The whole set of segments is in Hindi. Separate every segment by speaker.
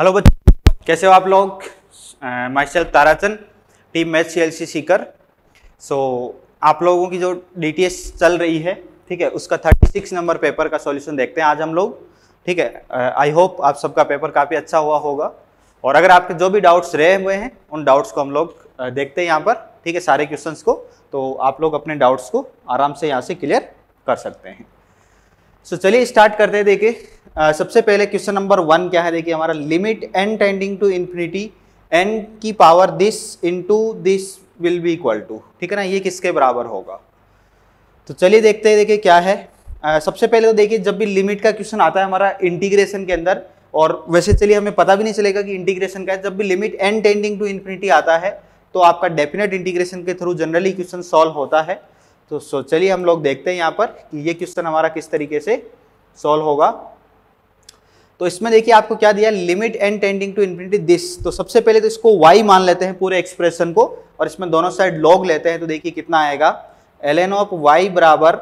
Speaker 1: हेलो बच्चों कैसे हो आप लोग myself Tarachand team match C L C Sikar so आप लोगों की जो डी टी एस चल रही है ठीक है उसका थर्टी सिक्स नंबर पेपर का सॉल्यूशन देखते हैं आज हम लोग ठीक है आई होप आप सबका पेपर काफ़ी अच्छा हुआ होगा और अगर आपके जो भी डाउट्स रहे हुए हैं उन डाउट्स को हम लोग देखते हैं यहाँ पर ठीक है सारे क्वेश्चन को तो आप लोग अपने डाउट्स को आराम से यहाँ से क्लियर कर सकते हैं सो so, चलिए स्टार्ट करते हैं देखिए सबसे पहले क्वेश्चन नंबर वन क्या है देखिए हमारा limit n tending to infinity n की power this into this will be equal to ठीक है ना ये किसके बराबर होगा तो चलिए देखते हैं देखिए क्या है आ, सबसे पहले तो देखिए जब भी लिमिट का क्वेश्चन आता है हमारा इंटीग्रेशन के अंदर और वैसे चलिए हमें पता भी नहीं चलेगा कि इंटीग्रेशन का है जब भी limit n tending to infinity आता है तो आपका डेफिनेट इंटीग्रेशन के थ्रू जनरली क्वेश्चन सॉल्व होता है तो सो चलिए हम लोग देखते हैं यहाँ पर कि ये क्वेश्चन हमारा किस तरीके से सॉल्व होगा तो इसमें देखिए आपको क्या दिया limit n tending to infinity this तो सबसे पहले तो इसको y मान लेते हैं पूरे एक्सप्रेशन को और इसमें दोनों साइड लॉग लेते हैं तो देखिए कितना आएगा एल एन ऑफ वाई बराबर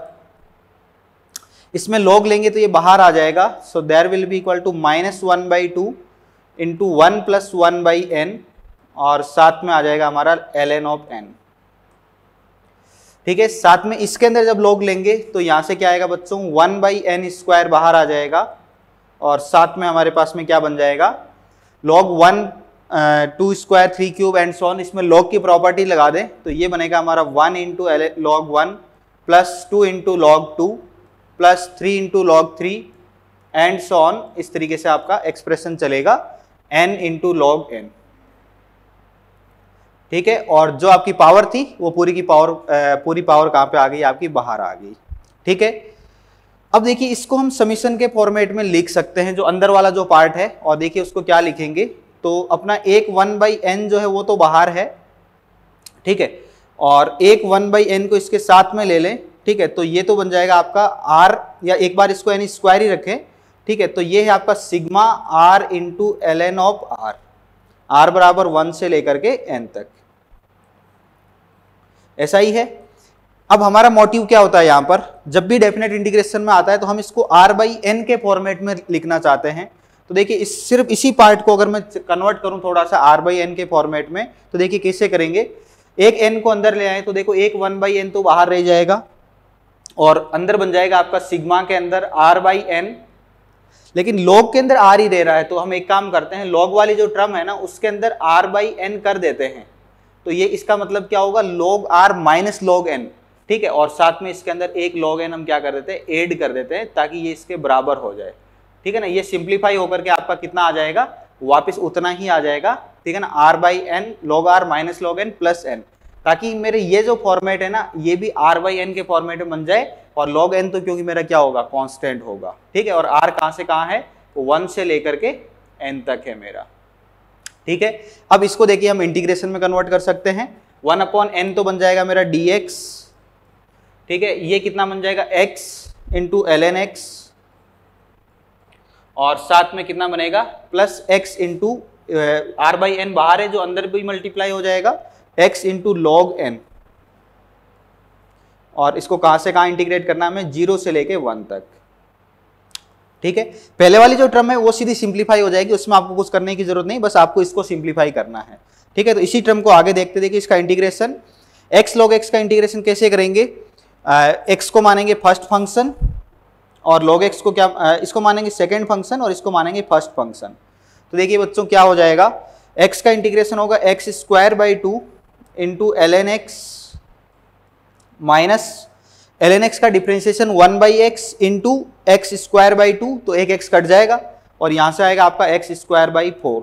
Speaker 1: इसमें लॉग लेंगे तो ये बाहर आ जाएगा so there will be equal to minus one by two into one plus one by n और साथ में आ जाएगा हमारा एल एन ऑफ एन ठीक है साथ में इसके अंदर जब लोग लेंगे तो यहाँ से क्या आएगा बच्चों वन बाई एन स्क्वायर बाहर आ जाएगा और साथ में हमारे पास में क्या बन जाएगा log one two square three cube and so on इसमें लॉग की प्रॉपर्टी लगा दें तो ये बनेगा हमारा one into log one plus two into log two plus three into log three and so on इस तरीके से आपका एक्सप्रेशन चलेगा एन इंटू लॉग एन ठीक है और जो आपकी पावर थी वो पूरी की पावर पूरी पावर कहाँ पे आ गई आपकी बाहर आ गई ठीक है अब देखिए इसको हम समीशन के फॉर्मेट में लिख सकते हैं जो अंदर वाला जो पार्ट है और देखिए उसको क्या लिखेंगे तो अपना एक वन बाई एन जो है वो तो बाहर है ठीक है और एक वन बाई एन को इसके साथ में ले लें ठीक है तो ये तो बन जाएगा आपका आर या एक बार इसको एन स्क्वायर ही रखें ठीक है तो ये है आपका sigma r into l n of r r बराबर वन से लेकर के एन तक ऐसा ही है अब हमारा मोटिव क्या होता है यहाँ पर जब भी डेफिनेट इंटीग्रेशन में आता है तो हम इसको आर बाई एन के फॉर्मेट में लिखना चाहते हैं तो देखिए इस सिर्फ इसी पार्ट को अगर मैं कन्वर्ट करूँ थोड़ा सा आर बाई एन के फॉर्मेट में तो देखिए कैसे करेंगे एक एन को अंदर ले आए तो देखो एक वन बाई एन तो बाहर रह जाएगा और अंदर बन जाएगा आपका सिग्मा के अंदर आर बाई एन लेकिन लॉग के अंदर आर ही दे रहा है तो हम एक काम करते हैं लॉग वाली जो ट्रम है ना उसके अंदर आर बाई एन कर देते हैं तो ये इसका मतलब क्या होगा log r minus log n ठीक है और साथ में इसके अंदर एक लॉग एन हम क्या कर देते हैं एड कर देते हैं ताकि ये इसके बराबर हो जाए ठीक है ना ये सिंप्लीफाई होकर के आपका कितना आ जाएगा वापस उतना ही आ जाएगा ठीक है ना r by n log r minus log n plus n ताकि मेरे ये जो फॉर्मेट है ना ये भी आर बाई एन के फॉर्मेट में बन जाए और लॉग एन तो क्योंकि मेरा क्या होगा कॉन्स्टेंट होगा ठीक है और आर कहाँ से कहाँ है वन से लेकर के एन तक है मेरा ठीक है अब इसको देखिए हम इंटीग्रेशन में कन्वर्ट कर सकते हैं वन अपॉन एन तो बन जाएगा मेरा डी एक्स ठीक है ये कितना बन जाएगा x into l n x और साथ में कितना बनेगा plus x into r by n बाहर है जो अंदर भी मल्टीप्लाई हो जाएगा एक्स इंटू लॉग एन और इसको कहाँ से कहाँ इंटीग्रेट करना है हमें जीरो से लेके वन तक ठीक है पहले वाली जो टर्म है वो सीधी सिंप्लीफाई हो जाएगी उसमें आपको कुछ करने की जरूरत नहीं बस आपको इसको सिंप्लीफाई करना है ठीक है तो इसी टर्म को आगे देखते देखिए इसका इंटीग्रेशन एक्स लॉग एक्स का इंटीग्रेशन कैसे करेंगे एक्स को मानेंगे फर्स्ट फंक्शन और लॉग एक्स को क्या आ, इसको मानेंगे सेकेंड फंक्शन और इसको मानेंगे फर्स्ट फंक्शन तो देखिए बच्चों क्या हो जाएगा एक्स का इंटीग्रेशन होगा x square by two into l n x minus l n x का differentiation one by x into x square by two तो एक एक्स कट जाएगा और यहां से आएगा आपका x square by four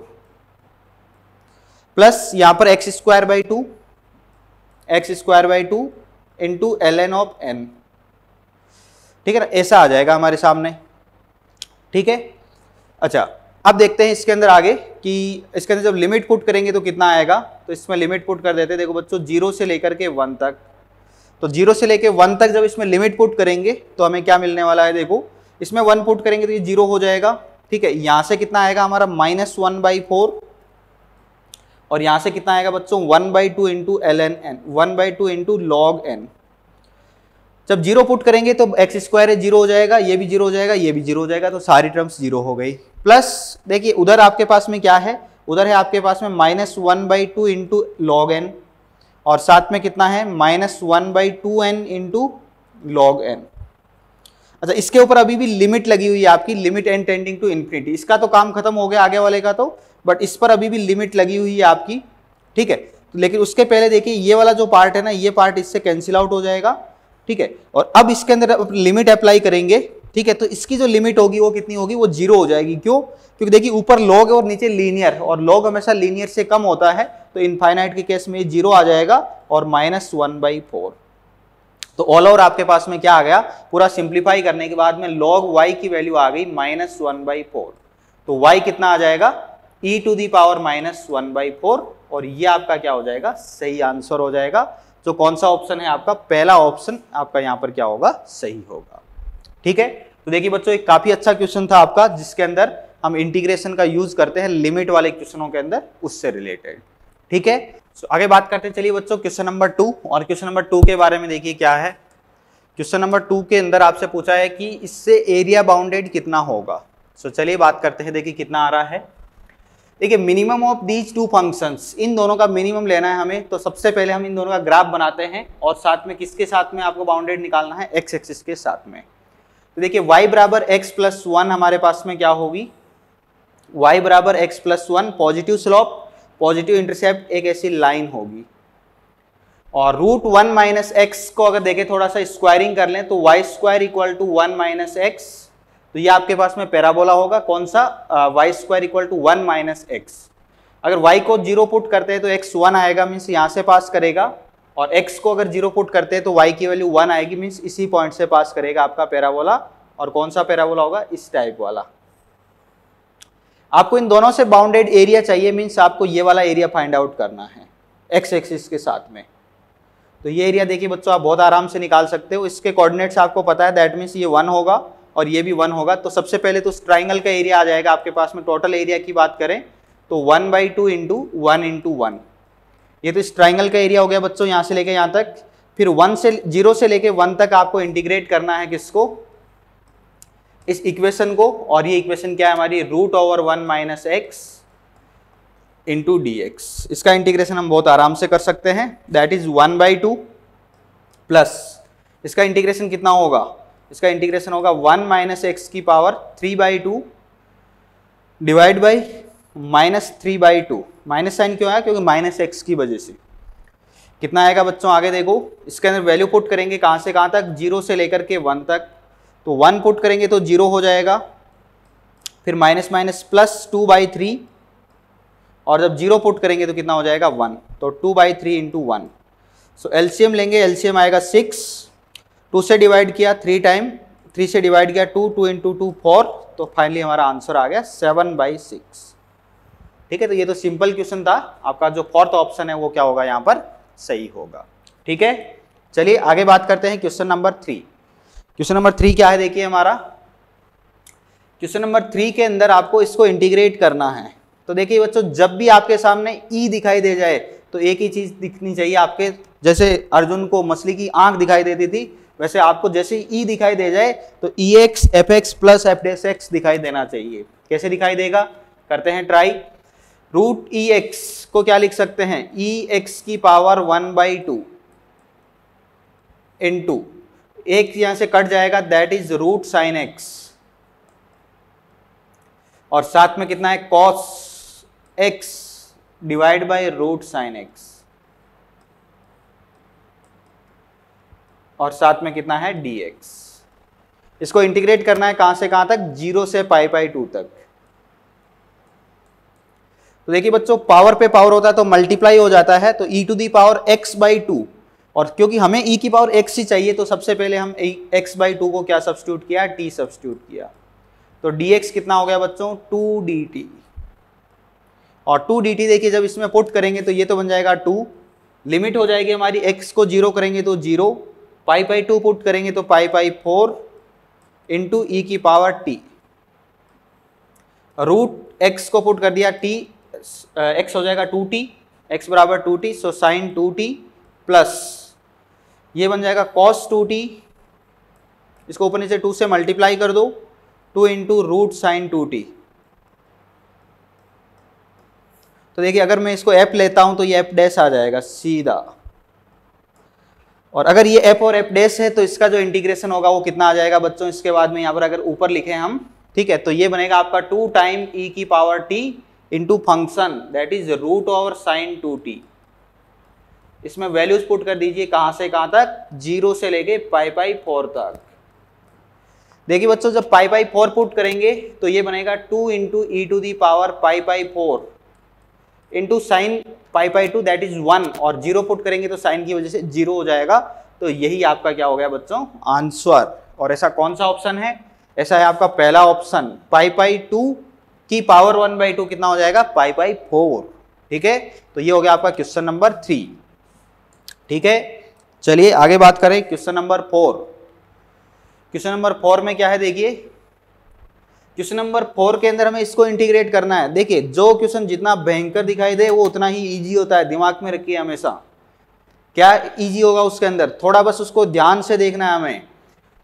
Speaker 1: plus यहां पर x square by two x square by two into l n of n ठीक है ना ऐसा आ जाएगा हमारे सामने ठीक है अच्छा अब देखते हैं इसके अंदर आगे कि इसके अंदर जब लिमिट पुट करेंगे तो कितना आएगा तो इसमें लिमिट पुट कर देते हैं देखो बच्चों जीरो से लेकर के वन तक तो जीरो से लेकर वन तक जब इसमें लिमिट पुट करेंगे तो हमें क्या मिलने वाला है देखो इसमें वन पुट करेंगे तो ये जीरो हो जाएगा ठीक है यहाँ से कितना आएगा हमारा माइनस वन बाई फोर और यहाँ से कितना आएगा बच्चों one by two into l n n one by two into log n जब जीरो पुट करेंगे तो एक्स स्क्वायर है जीरो हो जाएगा ये भी जीरो हो जाएगा ये भी जीरो हो जाएगा तो सारी टर्म्स जीरो हो गई प्लस देखिए उधर आपके पास में क्या है उधर है आपके पास में minus one by two into log n और साथ में कितना है minus one by two n into log n अच्छा इसके ऊपर अभी भी लिमिट लगी हुई है आपकी limit n tending to infinity इसका तो काम खत्म हो गया आगे वाले का तो बट इस पर अभी भी लिमिट लगी हुई है आपकी ठीक है तो लेकिन उसके पहले देखिए ये वाला जो पार्ट है ना ये पार्ट इससे कैंसिल आउट हो जाएगा ठीक है और अब इसके अंदर लिमिट अप्लाई करेंगे ठीक है तो इसकी जो लिमिट होगी वो कितनी होगी वो जीरो हो जाएगी क्यों क्योंकि देखिए ऊपर लॉग और नीचे लीनियर और लॉग हमेशा लीनियर से कम होता है तो इनफाइनाइट के केस में जीरो आ जाएगा और माइनस वन बाई फोर तो ऑल ओवर आपके पास में क्या आ गया पूरा सिंप्लीफाई करने के बाद में लॉग वाई की वैल्यू आ गई माइनस वन बाई फोर तो वाई कितना आ जाएगा e to the power minus one by four और ये आपका क्या हो जाएगा सही आंसर हो जाएगा तो कौन सा ऑप्शन है आपका पहला ऑप्शन आपका यहाँ पर क्या होगा सही होगा ठीक है तो देखिए बच्चों एक काफी अच्छा क्वेश्चन था आपका जिसके अंदर हम इंटीग्रेशन का यूज करते हैं लिमिट वाले क्वेश्चनों के अंदर उससे रिलेटेड ठीक है सो आगे बात करते हैं चलिए बच्चों क्वेश्चन नंबर टू और क्वेश्चन नंबर टू के बारे में देखिए क्या है क्वेश्चन नंबर टू के अंदर आपसे पूछा है कि इससे एरिया बाउंडेड कितना होगा सो so, चलिए बात करते हैं देखिए कितना आ रहा है देखिए minimum of these two functions इन दोनों का मिनिमम लेना है हमें तो सबसे पहले हम इन दोनों का ग्राफ बनाते हैं और साथ में किसके साथ में आपको बाउंडेड निकालना है एक्स एक्सिस के साथ में तो देखिए वाई बराबर एक्स प्लस वन हमारे पास में क्या होगी वाई बराबर x plus one positive slope positive intercept एक ऐसी लाइन होगी और रूट वन माइनस एक्स को अगर देखें थोड़ा सा स्क्वायरिंग कर लें तो y square equal to one minus x तो ये आपके पास में पैराबोला होगा कौन सा y square equal to one minus x अगर वाई को जीरो पुट करते हैं तो एक्स वन आएगा मीन्स यहाँ से पास करेगा और एक्स को अगर जीरो पुट करते हैं तो वाई की वैल्यू वन आएगी मीन्स इसी पॉइंट से पास करेगा आपका पैराबोला और कौन सा पैराबोला होगा इस टाइप वाला आपको इन दोनों से बाउंडेड एरिया चाहिए मीन्स आपको ये वाला एरिया फाइंड आउट करना है एक्स एक्सिस के साथ में तो ये एरिया देखिए बच्चों आप बहुत आराम से निकाल सकते हो इसके कोऑर्डिनेट्स आपको पता है दैट मीन्स ये वन होगा और ये भी वन होगा तो सबसे पहले तो उस ट्राइंगल का एरिया आ जाएगा आपके पास में टोटल एरिया की बात करें तो one by two into one into one ये तो इस ट्राइंगल का एरिया हो गया बच्चों यहाँ से लेके यहाँ तक फिर वन से जीरो से लेके वन तक आपको इंटीग्रेट करना है किसको इस इक्वेशन को और ये इक्वेशन क्या है हमारी root over one minus x into d x इसका इंटीग्रेशन हम बहुत आराम से कर सकते हैं that is one by two plus इसका इंटीग्रेशन कितना होगा इसका इंटीग्रेशन होगा वन माइनस एक्स की power three by two divide by minus three by two minus sign क्यों आया क्योंकि माइनस एक्स की वजह से कितना आएगा बच्चों आगे देखो इसके अंदर वैल्यू पुट करेंगे कहाँ से कहाँ तक जीरो से लेकर के वन तक तो वन पुट करेंगे तो जीरो हो जाएगा फिर minus minus plus two by three और जब जीरो पुट करेंगे तो कितना हो जाएगा वन तो two by three into one so LCM लेंगे एलसीएम आएगा सिक्स टू से डिवाइड किया थ्री टाइम थ्री से डिवाइड किया two two into two four तो फाइनली हमारा आंसर आ गया सेवन बाई सिक्स ठीक है तो ये तो सिंपल क्वेश्चन था आपका जो फोर्थ ऑप्शन है वो क्या होगा यहाँ पर सही होगा ठीक है चलिए आगे बात करते हैं question number three question number three क्या है देखिए हमारा क्वेश्चन नंबर थ्री के अंदर आपको इसको इंटीग्रेट करना है तो देखिए बच्चों जब भी आपके सामने ई e दिखाई दे जाए तो एक ही चीज़ दिखनी चाहिए आपके जैसे अर्जुन को मछली की आंख दिखाई देती थी वैसे आपको जैसे ई e दिखाई दे जाए तो e x f x plus f dash x दिखाई देना चाहिए कैसे दिखाई देगा करते हैं ट्राई रूट ई एक्स को क्या लिख सकते हैं ई e एक्स की power one by two into एक यहां से कट जाएगा that is root sine x और साथ में कितना है cos x divide by root sine x और साथ में कितना है डी एक्स इसको इंटीग्रेट करना है कहां से कहां तक जीरो से पाई पाई टू तक तो देखिए बच्चों पावर पे पावर होता है तो मल्टीप्लाई हो जाता है तो e to the power x by two और क्योंकि हमें e की पावर x ही चाहिए तो सबसे पहले हम e, x बाई टू को क्या सब्सटीट्यूट किया t सब्सिट्यूट किया तो dx कितना हो गया बच्चों टू डी टी और टू डी टी देखिए जब इसमें पुट करेंगे तो ये तो बन जाएगा टू लिमिट हो जाएगी हमारी x को जीरो करेंगे तो zero pi pi two put करेंगे तो pi pi four into e की पावर टी रूट एक्स को पुट कर दिया टी एक्स uh, हो जाएगा टू टी एक्स बराबर two t so sine two t plus ये बन जाएगा कॉस टू टी इसको ऊपर नीचे टू से मल्टीप्लाई कर दो two into root sine two t तो देखिए अगर मैं इसको एप लेता हूं तो ये एप डैश आ जाएगा सीधा और अगर ये एप और एप डैश है तो इसका जो इंटीग्रेशन होगा वो कितना आ जाएगा बच्चों इसके बाद में यहाँ पर अगर ऊपर लिखे हम ठीक है तो ये बनेगा आपका टू टाइम ई की power t into function that is root over sine two t इसमें वैल्यूज पुट कर दीजिए कहां से कहां तक जीरो से लेके पाई पाई फोर तक देखिए बच्चों जब पाई पाई फोर पुट करेंगे तो ये बनेगा two into e to the power pi pi four into sine pi pi two that is one और जीरो पुट करेंगे तो साइन की वजह से जीरो हो जाएगा तो यही आपका क्या हो गया बच्चों आंसर और ऐसा कौन सा ऑप्शन है ऐसा है आपका पहला ऑप्शन पाई पाई टू की पावर वन बाई टू कितना हो जाएगा पाई पाई फोर ठीक है तो ये हो गया आपका क्वेश्चन नंबर थ्री ठीक है चलिए आगे बात करें question number four question number four में क्या है देखिए क्वेश्चन नंबर फोर के अंदर हमें इसको इंटीग्रेट करना है देखिए जो क्वेश्चन जितना भयंकर दिखाई दे वो उतना ही ईजी होता है दिमाग में रखिए हमेशा क्या ईजी होगा उसके अंदर थोड़ा बस उसको ध्यान से देखना है हमें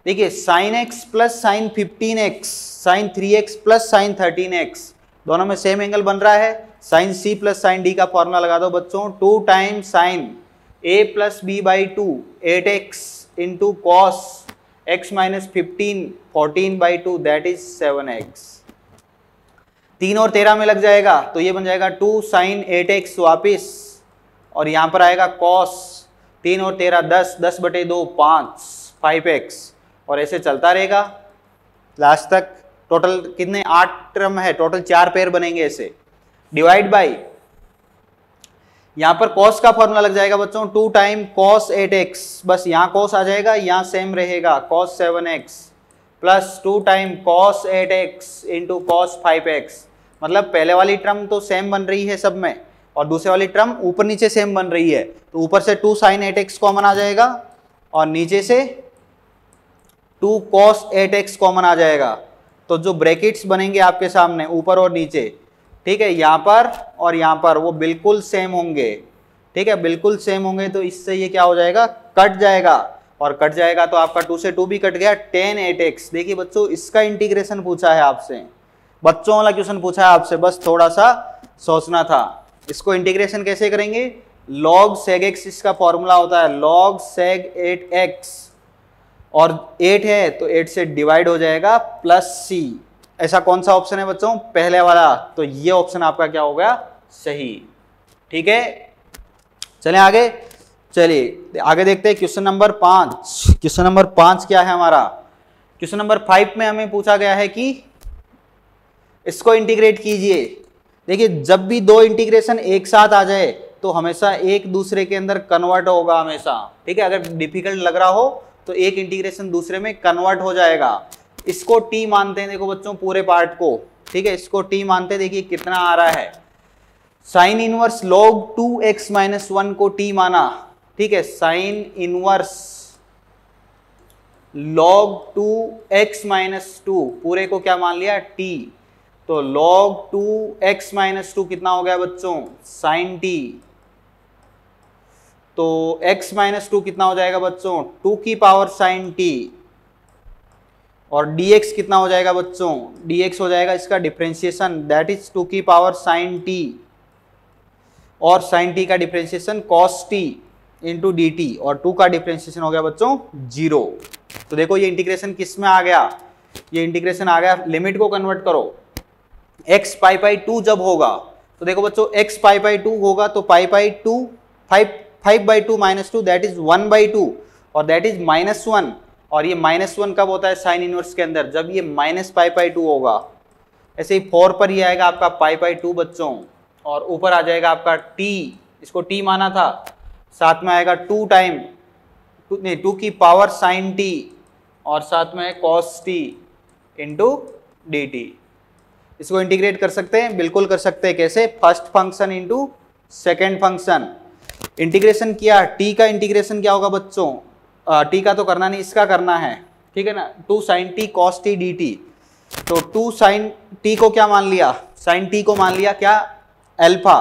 Speaker 1: देखिए sine x plus sine fifteen x sine three x plus sine thirteen x दोनों में सेम एंगल बन रहा है sine c plus sine d का फॉर्मूला लगा दो बच्चों two time sine a plus b by two eight x into cos x minus fifteen fourteen by two that is seven x तीन और तेरह में लग जाएगा तो ये बन जाएगा टू साइन एट एक्स वापिस और यहाँ पर आएगा कॉस तीन और तेरह दस दस बटे दो पाँच फाइव एक्स और ऐसे चलता रहेगा लास्ट तक टोटल कितने आठ टर्म है टोटल चार पेयर बनेंगे ऐसे डिवाइड बाई यहाँ पर कॉस का फॉर्मूला लग जाएगा बच्चों two time cos eight x बस यहाँ कॉस आ जाएगा यहाँ सेम रहेगा cos seven x plus two time cos eight x into cos five x मतलब पहले वाली टर्म तो सेम बन रही है सब में और दूसरे वाली टर्म ऊपर नीचे सेम बन रही है तो ऊपर से two sine eight x common आ जाएगा और नीचे से two cos eight x common आ जाएगा तो जो ब्रैकेट्स बनेंगे आपके सामने ऊपर और नीचे ठीक है यहाँ पर और यहाँ पर वो बिल्कुल सेम होंगे ठीक है बिल्कुल सेम होंगे तो इससे ये क्या हो जाएगा कट जाएगा और कट जाएगा तो आपका टू से टू भी कट गया टेन एट एक्स देखिए बच्चों इसका इंटीग्रेशन पूछा है आपसे बच्चों वाला क्वेश्चन पूछा है आपसे बस थोड़ा सा सोचना था इसको इंटीग्रेशन कैसे करेंगे लॉग सेग एक्स इसका फॉर्मूला होता है लॉग सेग एट एक्स और एट है तो एट से डिवाइड हो जाएगा प्लस सी ऐसा कौन सा ऑप्शन है बच्चों पहले वाला तो ये ऑप्शन आपका क्या हो गया सही ठीक है चले आगे चलिए आगे देखते हैं क्वेश्चन नंबर पांच क्वेश्चन नंबर पांच क्या है हमारा क्वेश्चन नंबर फाइव में हमें पूछा गया है कि इसको इंटीग्रेट कीजिए देखिए जब भी दो इंटीग्रेशन एक साथ आ जाए तो हमेशा एक दूसरे के अंदर कन्वर्ट होगा हमेशा ठीक है अगर डिफिकल्ट लग रहा हो तो एक इंटीग्रेशन दूसरे में कन्वर्ट हो जाएगा इसको टी मानते हैं देखो बच्चों पूरे पार्ट को ठीक है इसको टी मानते हैं देखिए कितना आ रहा है sine inverse log two x minus one को टी माना ठीक है sine inverse log two x minus two पूरे को क्या मान लिया टी तो log two x minus two कितना हो गया बच्चों साइन टी तो x माइनस टू कितना हो जाएगा बच्चों टू की पावर साइन टी और dx कितना हो जाएगा बच्चों dx हो जाएगा इसका डिफ्रेंशिएशन दैट इज टू की पावर साइन टी और साइन टी का differentiation cos t into d t और टू का डिफ्रेंशिएशन हो गया बच्चों जीरो तो देखो ये इंटीग्रेशन किस में आ गया ये इंटीग्रेशन आ गया लिमिट को कन्वर्ट करो एक्स पाई पाई टू जब होगा तो देखो बच्चों एक्स पाई पाई टू होगा तो pi pi two five five by two minus two that is one by two और दैट इज माइनस वन और ये माइनस वन कब होता है साइन इनवर्स के अंदर जब ये माइनस पाई पाई टू होगा ऐसे ही फोर पर ही आएगा आपका पाई पाई टू बच्चों और ऊपर आ जाएगा आपका टी इसको टी माना था साथ में आएगा टू टाइम टू नहीं टू की पावर साइन टी और साथ में cos t into d t इसको इंटीग्रेट कर सकते हैं बिल्कुल कर सकते हैं कैसे first function into second function integration किया टी का इंटीग्रेशन क्या होगा बच्चों टी का तो करना नहीं इसका करना है ठीक है ना two sine t cos t d t तो टू साइन टी को क्या मान लिया साइन टी को मान लिया क्या एल्फा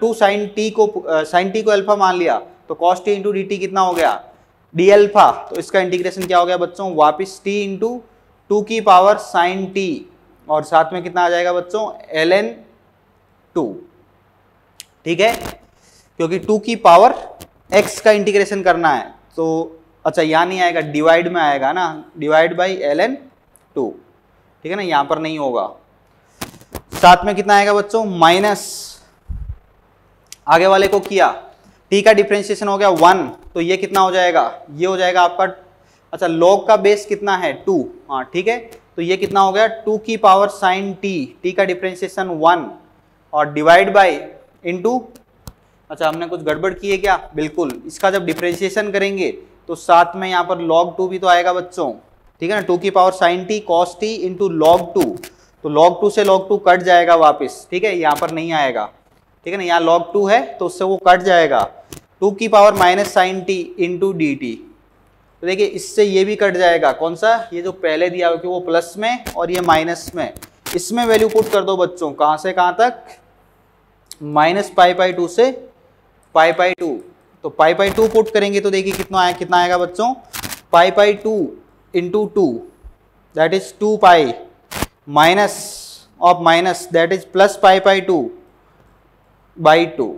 Speaker 1: टू साइन टी को साइन टी को एल्फा मान लिया तो cos t into d t कितना हो गया डी एल्फा तो इसका इंटीग्रेशन क्या हो गया बच्चों वापिस टी इंटू टू की पावर साइन टी और साथ में कितना आ जाएगा बच्चों एल एन टू ठीक है क्योंकि टू की पावर एक्स का इंटीग्रेशन करना है तो अच्छा यहाँ नहीं आएगा डिवाइड में आएगा ना divide by l n two ठीक है ना यहाँ पर नहीं होगा साथ में कितना आएगा बच्चों माइनस आगे वाले को किया टी का डिफ्रेंशिएशन हो गया वन तो ये कितना हो जाएगा ये हो जाएगा आपका अच्छा लॉग का बेस कितना है टू हाँ ठीक है तो ये कितना हो गया टू की पावर साइन टी टी का डिफ्रेंशिएशन वन और डिवाइड बाई टू अच्छा हमने कुछ गड़बड़ की है क्या बिल्कुल इसका जब डिफ्रेंशिएशन करेंगे तो साथ में यहाँ पर लॉग टू भी तो आएगा बच्चों ठीक है ना टू की power sine t cos t two log two तो लॉग टू से लॉग टू कट जाएगा वापस ठीक है यहाँ पर नहीं आएगा ठीक है ना यहाँ लॉग टू है तो उससे वो कट जाएगा टू की power minus sine t into d t तो देखिए इससे ये भी कट जाएगा कौन सा ये जो पहले दिया हुआ कि वो प्लस में और ये माइनस में इसमें वैल्यू पुट कर दो बच्चों कहाँ से कहाँ तक माइनस पाई बाई टू से पाई पाई टू तो पाई पाई टू पुट करेंगे तो देखिए कितना आया कितना आएगा बच्चों pi pi two into two that is two pi minus of minus that is plus pi pi two by two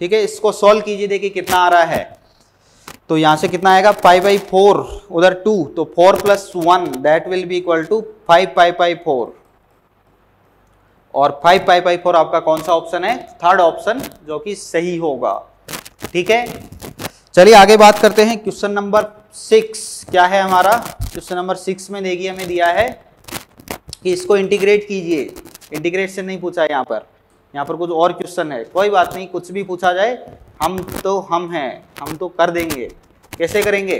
Speaker 1: ठीक है इसको सॉल्व कीजिए देखिए कितना आ रहा है तो यहाँ से कितना आएगा पाई बाई फोर उधर टू तो four plus one that will be equal to five pi pi four और फाइव फाइव फाइव फोर आपका कौन सा ऑप्शन है थर्ड ऑप्शन जो कि सही होगा ठीक है चलिए आगे बात करते हैं क्वेश्चन नंबर सिक्स क्या है हमारा क्वेश्चन नंबर सिक्स में देखिए हमें दिया है कि इसको इंटीग्रेट कीजिए इंटीग्रेट से नहीं पूछा यहाँ पर यहाँ पर कुछ और क्वेश्चन है कोई बात नहीं कुछ भी पूछा जाए हम तो हम हैं हम तो कर देंगे कैसे करेंगे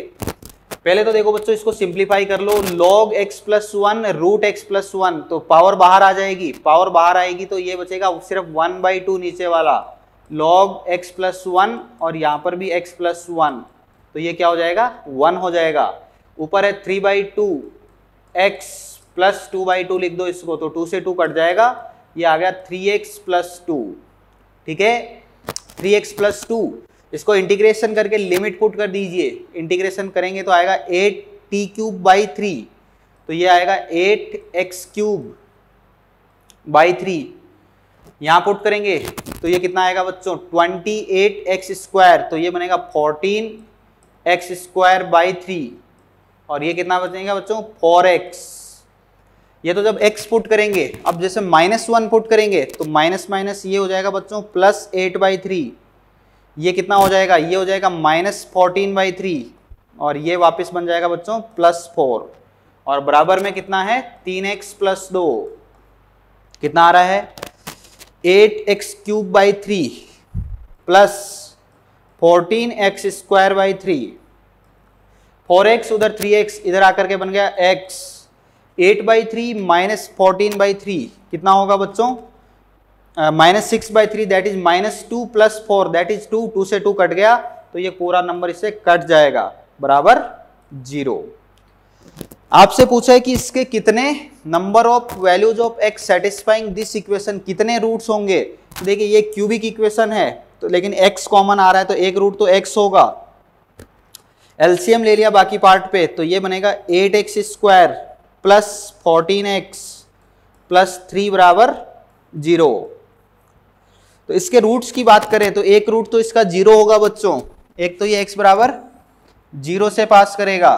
Speaker 1: पहले तो देखो बच्चों इसको सिंप्लीफाई कर लो log x plus one root x plus one तो पावर बाहर आ जाएगी पावर बाहर आएगी तो ये बचेगा सिर्फ वन बाई टू नीचे वाला लॉग एक्स प्लस वन और यहाँ पर भी एक्स प्लस वन तो ये क्या हो जाएगा वन हो जाएगा ऊपर है three by two x plus two by two लिख दो इसको तो टू से टू कट जाएगा ये आ गया थ्री एक्स प्लस टू ठीक है थ्री एक्स प्लस टू इसको इंटीग्रेशन करके लिमिट पुट कर दीजिए इंटीग्रेशन करेंगे तो आएगा eight t cube by three तो ये आएगा eight x cube by three यहाँ पुट करेंगे तो ये कितना आएगा बच्चों ट्वेंटी एट एक्स स्क्वायर तो ये बनेगा fourteen x square by three और ये कितना बचेगा बच्चों फोर एक्स ये तो जब x पुट करेंगे अब जैसे माइनस वन पुट करेंगे तो माइनस माइनस ये हो जाएगा बच्चों प्लस एट बाई थ्री ये कितना हो जाएगा ये हो जाएगा माइनस फोर्टीन बाई थ्री और ये वापस बन जाएगा बच्चों प्लस फोर और बराबर में कितना है तीन एक्स प्लस दो कितना आ रहा है eight x cube by three plus fourteen x square by three four x उधर थ्री एक्स इधर आकर के बन गया x eight by three minus fourteen by three कितना होगा बच्चों minus six by three that is minus two plus four that is two two से टू कट गया तो ये पूरा नंबर इससे कट जाएगा बराबर जीरो आपसे पूछा है कि इसके कितने number of values of x satisfying this equation कितने रूट्स होंगे देखिए ये क्यूबिक इक्वेशन है तो लेकिन एक्स कॉमन आ रहा है तो एक रूट तो एक्स होगा एलसीएम ले लिया बाकी पार्ट पे तो ये बनेगा eight x square plus fourteen x plus three बराबर जीरो तो इसके रूट्स की बात करें तो एक रूट तो इसका जीरो होगा बच्चों एक तो ये एक्स बराबर जीरो से पास करेगा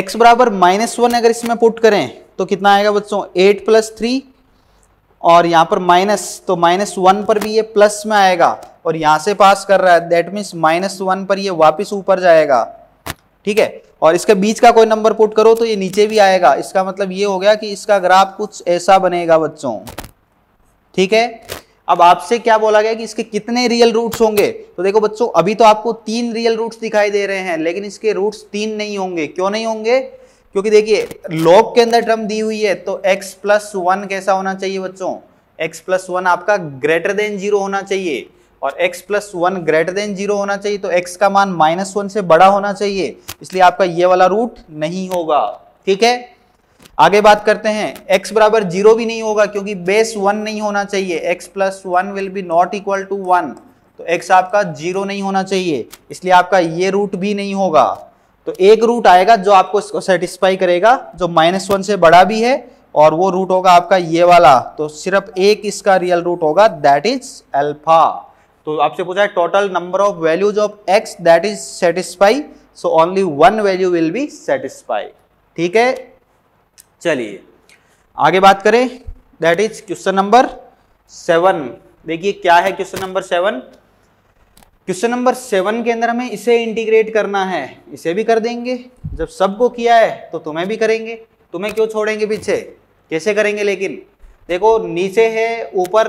Speaker 1: एक्स बराबर माइनस वन अगर इसमें पुट करें तो कितना आएगा बच्चों एट प्लस थ्री और यहां पर माइनस तो माइनस वन पर भी ये प्लस में आएगा और यहां से पास कर रहा है दैट मीन्स माइनस वन पर ये वापस ऊपर जाएगा ठीक है और इसके बीच का कोई नंबर पुट करो तो ये नीचे भी आएगा इसका मतलब ये हो गया कि इसका ग्राफ कुछ ऐसा बनेगा बच्चों ठीक है अब आपसे क्या बोला गया कि इसके कितने रियल रूट्स होंगे तो देखो बच्चों अभी तो आपको तीन रियल रूट्स दिखाई दे रहे हैं लेकिन इसके रूट्स तीन नहीं होंगे क्यों नहीं होंगे क्योंकि देखिए लॉग के अंदर टर्म दी हुई है तो x प्लस वन कैसा होना चाहिए बच्चों x प्लस वन आपका ग्रेटर देन जीरो होना चाहिए और x plus one greater than zero होना चाहिए तो x का मान माइनस वन से बड़ा होना चाहिए इसलिए आपका ये वाला रूट नहीं होगा ठीक है आगे बात करते हैं x बराबर जीरो भी नहीं होगा क्योंकि बेस वन नहीं होना चाहिए x plus one will be not equal to one तो x आपका जीरो नहीं होना चाहिए इसलिए आपका ये रूट भी नहीं होगा तो एक रूट आएगा जो आपको सेटिस्फाई करेगा जो माइनस वन से बड़ा भी है और वो रूट होगा आपका ये वाला तो सिर्फ एक इसका रियल रूट होगा दैट इज अल्फा तो आपसे पूछा है total number of values of x that is satisfy so only one value will be satisfy ठीक है चलिए आगे बात करें that is question number seven देखिए क्या है question number seven question number seven के अंदर हमें इसे इंटीग्रेट करना है इसे भी कर देंगे जब सबको किया है तो तुम्हें भी करेंगे तुम्हें क्यों छोड़ेंगे पीछे कैसे करेंगे लेकिन देखो नीचे है ऊपर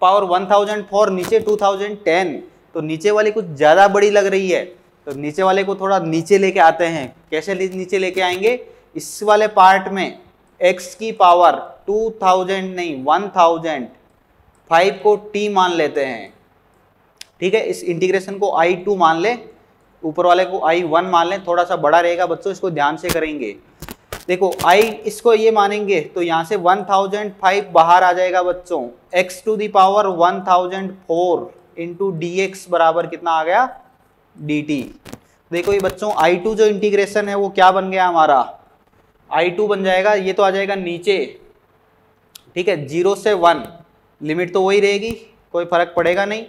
Speaker 1: पावर वन थाउजेंड फोर नीचे टू थाउजेंड टेन तो नीचे वाली कुछ ज़्यादा बड़ी लग रही है तो नीचे वाले को थोड़ा नीचे लेके आते हैं कैसे नीचे लेके आएंगे इस वाले पार्ट में एक्स की पावर टू थाउजेंड नहीं वन थाउजेंड फाइव को टी मान लेते हैं ठीक है इस इंटीग्रेशन को आई टू मान ले ऊपर वाले को आई वन मान लें थोड़ा सा बड़ा रहेगा बच्चों इसको ध्यान से करेंगे देखो आई इसको ये मानेंगे तो यहाँ से वन थाउजेंड फाइव बाहर आ जाएगा बच्चों x to the power one thousand four into d x बराबर कितना आ गया डी टी देखो ये बच्चों आई टू जो इंटीग्रेशन है वो क्या बन गया हमारा आई टू बन जाएगा ये तो आ जाएगा नीचे ठीक है जीरो से वन लिमिट तो वही रहेगी कोई फर्क पड़ेगा नहीं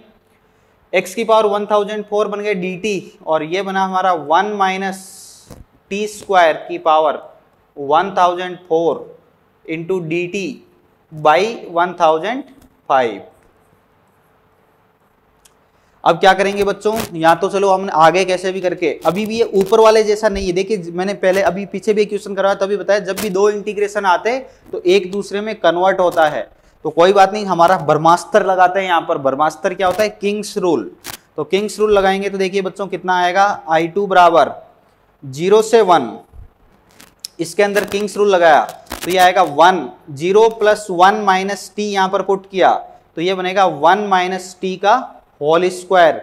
Speaker 1: एक्स की पावर वन थाउजेंड फोर बन गया डी टी और ये बना हमारा वन माइनस टी स्क्वायर की power one thousand four into d t by one thousand five अब क्या करेंगे बच्चों या तो चलो हमने आगे कैसे भी करके अभी भी ये ऊपर वाले जैसा नहीं है देखिए मैंने पहले अभी पीछे भी क्वेश्चन करवाया तभी बताया जब भी दो इंटीग्रेशन आते तो एक दूसरे में कन्वर्ट होता है तो कोई बात नहीं हमारा ब्रह्मास्त्र लगाते हैं यहाँ पर ब्रह्मास्त्र क्या होता है किंग्स रूल तो किंग्स रूल लगाएंगे तो देखिए बच्चों कितना आएगा आई टू बराबर जीरो से वन इसके अंदर किंग्स रूल लगाया तो ये आएगा one zero plus one minus t यहाँ पर पुट किया तो ये बनेगा वन माइनस टी का होल स्क्वायर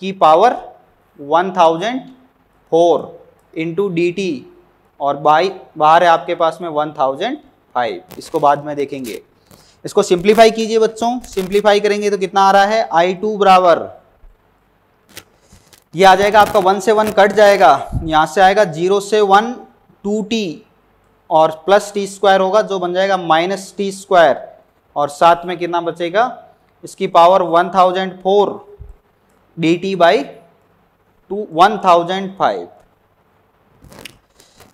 Speaker 1: की power 1004 thousand four into d और बाई बाहर है आपके पास में 1005 इसको बाद में देखेंगे इसको सिंप्लीफाई कीजिए बच्चों सिंप्लीफाई करेंगे तो कितना आ रहा है आई टू बराबर ये आ जाएगा आपका वन से वन कट जाएगा यहां से आएगा जीरो से वन टू टी और प्लस टी स्क्वायर होगा जो बन जाएगा माइनस टी स्क्वायर और साथ में कितना बचेगा इसकी power 1004 thousand four d t by two one thousand five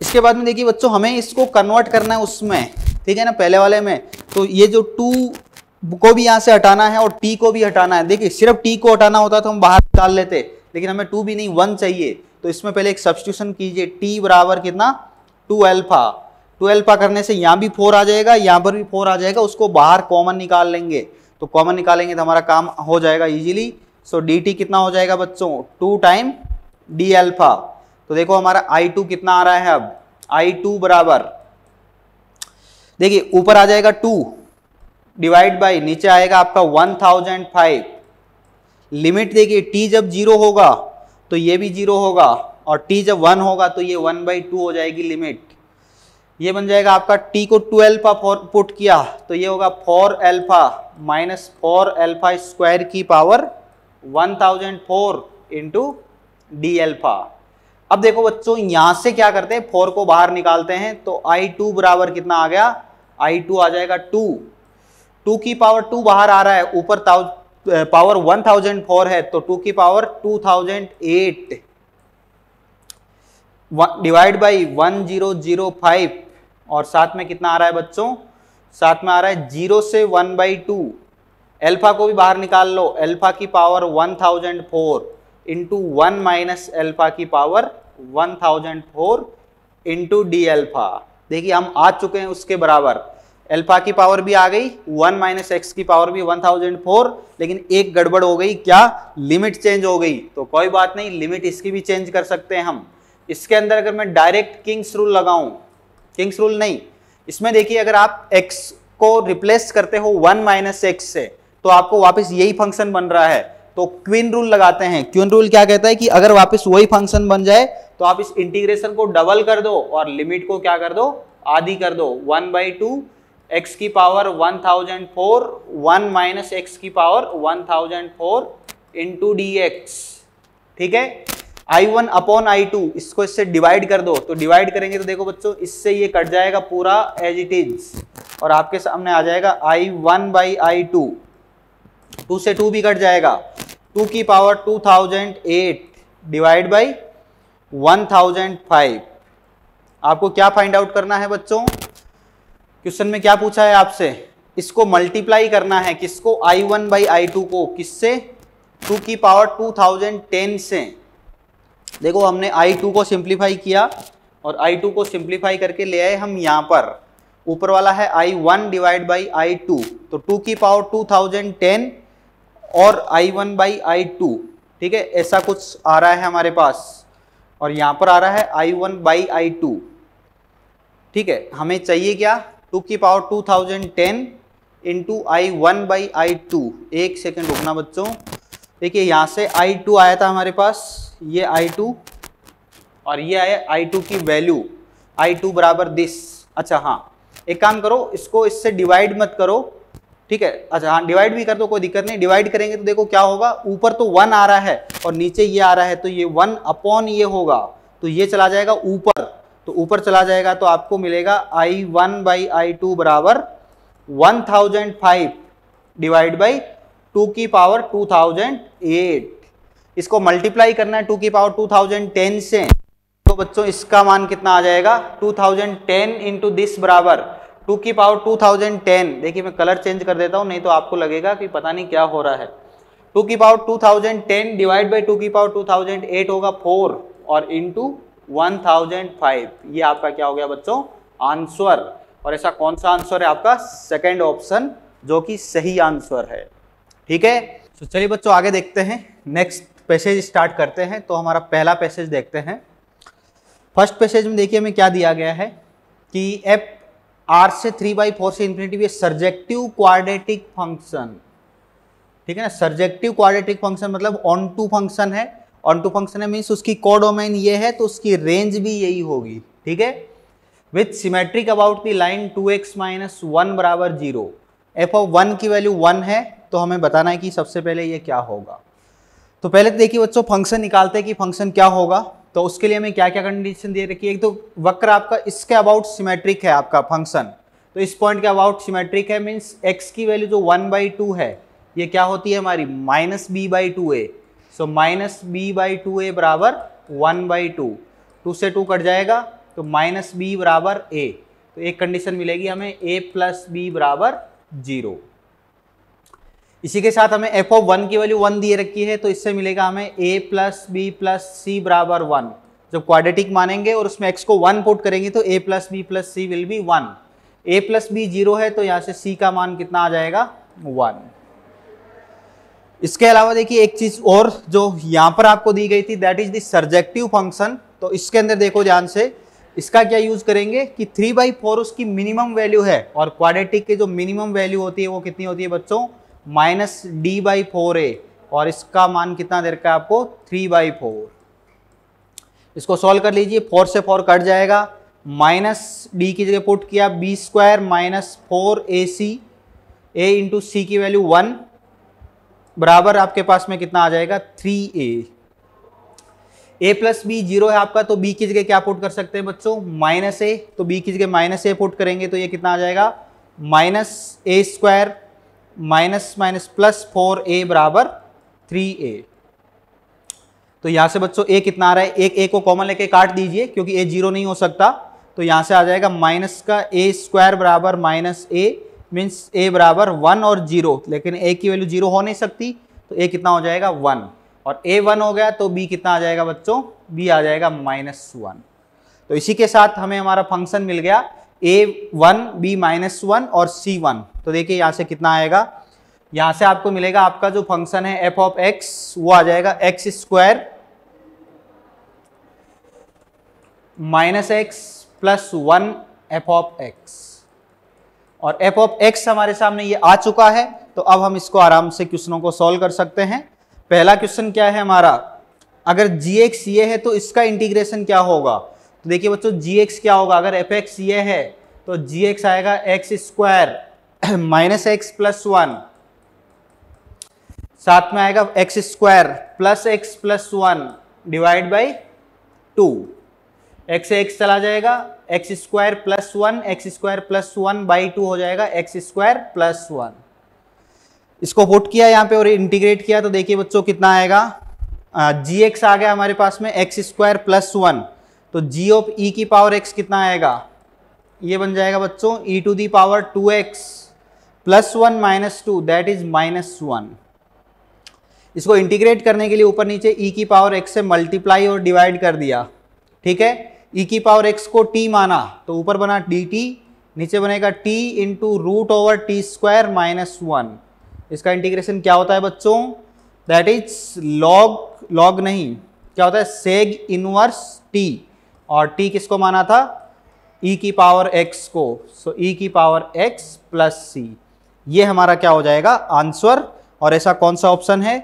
Speaker 1: इसके बाद में देखिए बच्चों हमें इसको कन्वर्ट करना है उसमें ठीक है ना पहले वाले में तो ये जो टू को भी यहाँ से हटाना है और टी को भी हटाना है देखिए सिर्फ टी को हटाना होता तो हम बाहर निकाल लेते लेकिन हमें टू भी नहीं वन चाहिए तो इसमें पहले एक सब्सिट्यूशन कीजिए टी बराबर कितना टू एल्फा टू एल्फा करने से यहाँ भी फोर आ जाएगा यहाँ पर भी फोर आ जाएगा उसको बाहर कॉमन निकाल लेंगे तो कॉमन निकालेंगे तो हमारा काम हो जाएगा इजीली सो डी टी कितना हो जाएगा बच्चों टू टाइम डी एल्फा तो देखो हमारा आई टू कितना आ रहा है अब आई टू बराबर देखिए ऊपर आ जाएगा टू डिवाइड बाई नीचे आएगा आपका वन थाउजेंड फाइव लिमिट देखिए टी जब जीरो होगा तो ये भी जीरो होगा और टी जब वन होगा तो ये वन बाई टू हो जाएगी लिमिट ये बन जाएगा आपका t को 2 एल्फा पुट किया तो ये होगा 4 alpha minus four alpha square की power 1004 thousand four into d alpha अब देखो बच्चों यहां से क्या करते हैं फोर को बाहर निकालते हैं तो आई टू बराबर कितना आ गया आई टू आ जाएगा टू टू की पावर टू बाहर आ रहा है ऊपर पावर वन थाउजेंड फोर है तो टू की power two thousand eight divide by one zero zero five और साथ में कितना आ रहा है बच्चों साथ में आ रहा है जीरो से वन बाई टू एल्फा को भी बाहर निकाल लो एल्फा की power one thousand four into one minus alpha की power one thousand four into d alpha देखिए हम आ चुके हैं उसके बराबर एल्फा की पावर भी आ गई वन माइनस एक्स की पावर भी वन थाउजेंड फोर लेकिन एक गड़बड़ हो गई क्या लिमिट चेंज हो गई तो कोई बात नहीं लिमिट इसकी भी चेंज कर सकते हैं हम इसके अंदर अगर मैं डायरेक्ट किंग्स रूल लगाऊं किंग्स रूल नहीं इसमें देखिए अगर आप एक्स को रिप्लेस करते हो वन माइनस एक्स से तो आपको वापस यही फंक्शन बन रहा है तो क्वीन रूल लगाते हैं क्वीन रूल क्या कहता है कि अगर वापस वही फंक्शन बन जाए तो आप इस इंटीग्रेशन को डबल कर दो और लिमिट को क्या कर दो आधी कर दो वन बाई टू एक्स की power one thousand four one minus x की power one thousand four into d x ठीक है I one upon I two इसको इससे डिवाइड कर दो तो डिवाइड करेंगे तो देखो बच्चों इससे ये कट जाएगा पूरा एज इट इज और आपके सामने आ जाएगा I one by I two two से टू भी कट जाएगा टू की power two thousand eight divide by one thousand five आपको क्या फाइंड आउट करना है बच्चों क्वेश्चन में क्या पूछा है आपसे इसको मल्टीप्लाई करना है किसको I one by I two को किससे टू की पावर टू थाउजेंड टेन से देखो हमने I2 को सिंप्लीफाई किया और I2 को सिंप्लीफाई करके ले आए हम यहाँ पर ऊपर वाला है I1 वन डिवाइड बाई आई तो 2 की पावर 2010 और I1 वन बाई आई ठीक है ऐसा कुछ आ रहा है हमारे पास और यहाँ पर आ रहा है I1 वन बाई आई ठीक है हमें चाहिए क्या 2 की power 2010 thousand ten into I one by I two एक सेकेंड रुकना बच्चों देखिए यहाँ से आई टू आया था हमारे पास ये आई टू और ये आया आई टू की वैल्यू आई टू बराबर दिस अच्छा हाँ एक काम करो इसको इससे डिवाइड मत करो ठीक है अच्छा हाँ डिवाइड भी कर दो कोई दिक्कत नहीं डिवाइड करेंगे तो देखो क्या होगा ऊपर तो वन आ रहा है और नीचे ये आ रहा है तो ये वन अपॉन ये होगा तो ये चला जाएगा ऊपर तो ऊपर चला जाएगा तो आपको मिलेगा I one by I two बराबर one thousand five divide by two की पावर टू थाउजेंड एट इसको मल्टीप्लाई करना है टू की पावर टू थाउजेंड टेन से तो बच्चों इसका मान कितना आ जाएगा two thousand ten into this बराबर टू की पावर टू थाउजेंड टेन देखिए मैं कलर चेंज कर देता हूँ नहीं तो आपको लगेगा कि पता नहीं क्या हो रहा है टू की power two thousand ten divide by two की पावर टू थाउजेंड एट होगा फोर और इंटू वन थाउजेंड फाइव ये आपका क्या हो गया बच्चों आंसर और ऐसा कौन सा आंसर है आपका सेकेंड ऑप्शन जो कि सही आंसर है ठीक है तो चलिए बच्चों आगे देखते हैं नेक्स्ट पैसेज स्टार्ट करते हैं तो हमारा पहला पैसेज देखते हैं फर्स्ट पैसेज में देखिए हमें क्या दिया गया है कि एफ आर से थ्री बाई फोर से इन्फिनिटी भी सर्जेक्टिव क्वाड्रेटिक फंक्शन ठीक है ना सर्जेक्टिव क्वाड्रेटिक फंक्शन मतलब ऑन टू फंक्शन है ऑन टू फंक्शन है मीन्स उसकी कोडोमेन ये है तो उसकी रेंज भी यही होगी ठीक है with symmetric about the line two x minus one बराबर जीरो एफ ऑफ वन की वैल्यू वन है तो हमें बताना है कि सबसे पहले ये क्या होगा तो पहले तो देखिए बच्चों फंक्शन निकालते हैं कि फंक्शन क्या होगा तो उसके लिए हमें क्या क्या कंडीशन दे रखी है एक तो वक्र आपका इसके अबाउट सिमेट्रिक है आपका फंक्शन तो इस पॉइंट के अबाउट सिमेट्रिक है मीन्स एक्स की वैल्यू जो वन बाई टू है ये क्या होती है हमारी minus b by two a so minus b by two a बराबर वन बाई टू टू से टू कट जाएगा तो माइनस बी बराबर ए तो एक कंडीशन मिलेगी हमें ए प्लस बी बराबर जीरो इसी के साथ हमें एफ ऑफ वन की वैल्यू वन दिए रखी है तो इससे मिलेगा हमें a plus b plus c बराबर वन जब क्वाड्रेटिक मानेंगे और उसमें एक्स को वन पुट करेंगे तो a plus b plus c will be one a plus b zero है तो यहाँ से सी का मान कितना आ जाएगा वन इसके अलावा देखिए एक चीज और जो यहाँ पर आपको दी गई थी दैट इज दर्जेक्टिव फंक्शन तो इसके अंदर देखो ध्यान से इसका क्या यूज करेंगे कि थ्री बाई फोर उसकी मिनिमम वैल्यू है और क्वाड्रेटिक की जो मिनिमम वैल्यू होती है वो कितनी होती है बच्चों minus d by four a और इसका मान कितना देर का है आपको थ्री बाई फोर इसको सॉल्व कर लीजिए फोर से फोर कट जाएगा माइनस डी की जगह पुट किया b square minus four a c a into c की वैल्यू वन बराबर आपके पास में कितना आ जाएगा three a a plus b zero है आपका तो बी की जगह क्या पुट कर सकते हैं बच्चों माइनस ए तो बी की जगह माइनस ए पुट करेंगे तो ये कितना आ जाएगा minus a square minus minus plus four a बराबर थ्री ए तो यहाँ से बच्चों ए कितना आ रहा है एक ए को कॉमन लेके काट दीजिए क्योंकि ए जीरो नहीं हो सकता तो यहाँ से आ जाएगा माइनस का ए स्क्वायर बराबर माइनस ए मीन्स ए बराबर वन और जीरो लेकिन ए की वैल्यू जीरो हो नहीं सकती तो ए कितना हो जाएगा वन और ए वन हो गया तो बी कितना आ जाएगा बच्चों बी आ जाएगा माइनस वन तो इसी के साथ हमें हमारा फंक्शन मिल गया a one b minus one और सी वन तो देखिए यहाँ से कितना आएगा यहाँ से आपको मिलेगा आपका जो फंक्शन है एफ ऑफ एक्स वो आ जाएगा x square minus x plus one f of x और एफ ऑफ एक्स हमारे सामने ये आ चुका है तो अब हम इसको आराम से क्वेश्चनों को सॉल्व कर सकते हैं पहला क्वेश्चन क्या है हमारा अगर जी एक्स ये है तो इसका इंटीग्रेशन क्या होगा तो देखिए बच्चों जी एक्स क्या होगा अगर एफ एक्स ये है तो जी एक्स आएगा x square minus x plus one साथ में आएगा x square plus x plus one divide by two x x चला जाएगा x square plus one x square plus one by two हो जाएगा एक्स स्क्वायर प्लस वन इसको पुट किया यहाँ पे और इंटीग्रेट किया तो देखिए बच्चों कितना आएगा जी एक्स आ गया हमारे पास में एक्स स्क्वायर प्लस वन तो जी ऑफ ई की पावर एक्स कितना आएगा ये बन जाएगा बच्चों e to the power two x plus one minus two that is minus one इसको इंटीग्रेट करने के लिए ऊपर नीचे ई e की पावर एक्स से मल्टीप्लाई और डिवाइड कर दिया ठीक है ई e की पावर एक्स को टी माना तो ऊपर बना डी टी नीचे बनेगा t into root over t square minus one इसका इंटीग्रेशन क्या होता है बच्चों दैट इज लॉग लॉग नहीं क्या होता है सेग इनवर्स टी और टी किसको माना था e की पावर x को सो so, e की पावर x प्लस सी ये हमारा क्या हो जाएगा आंसर और ऐसा कौन सा ऑप्शन है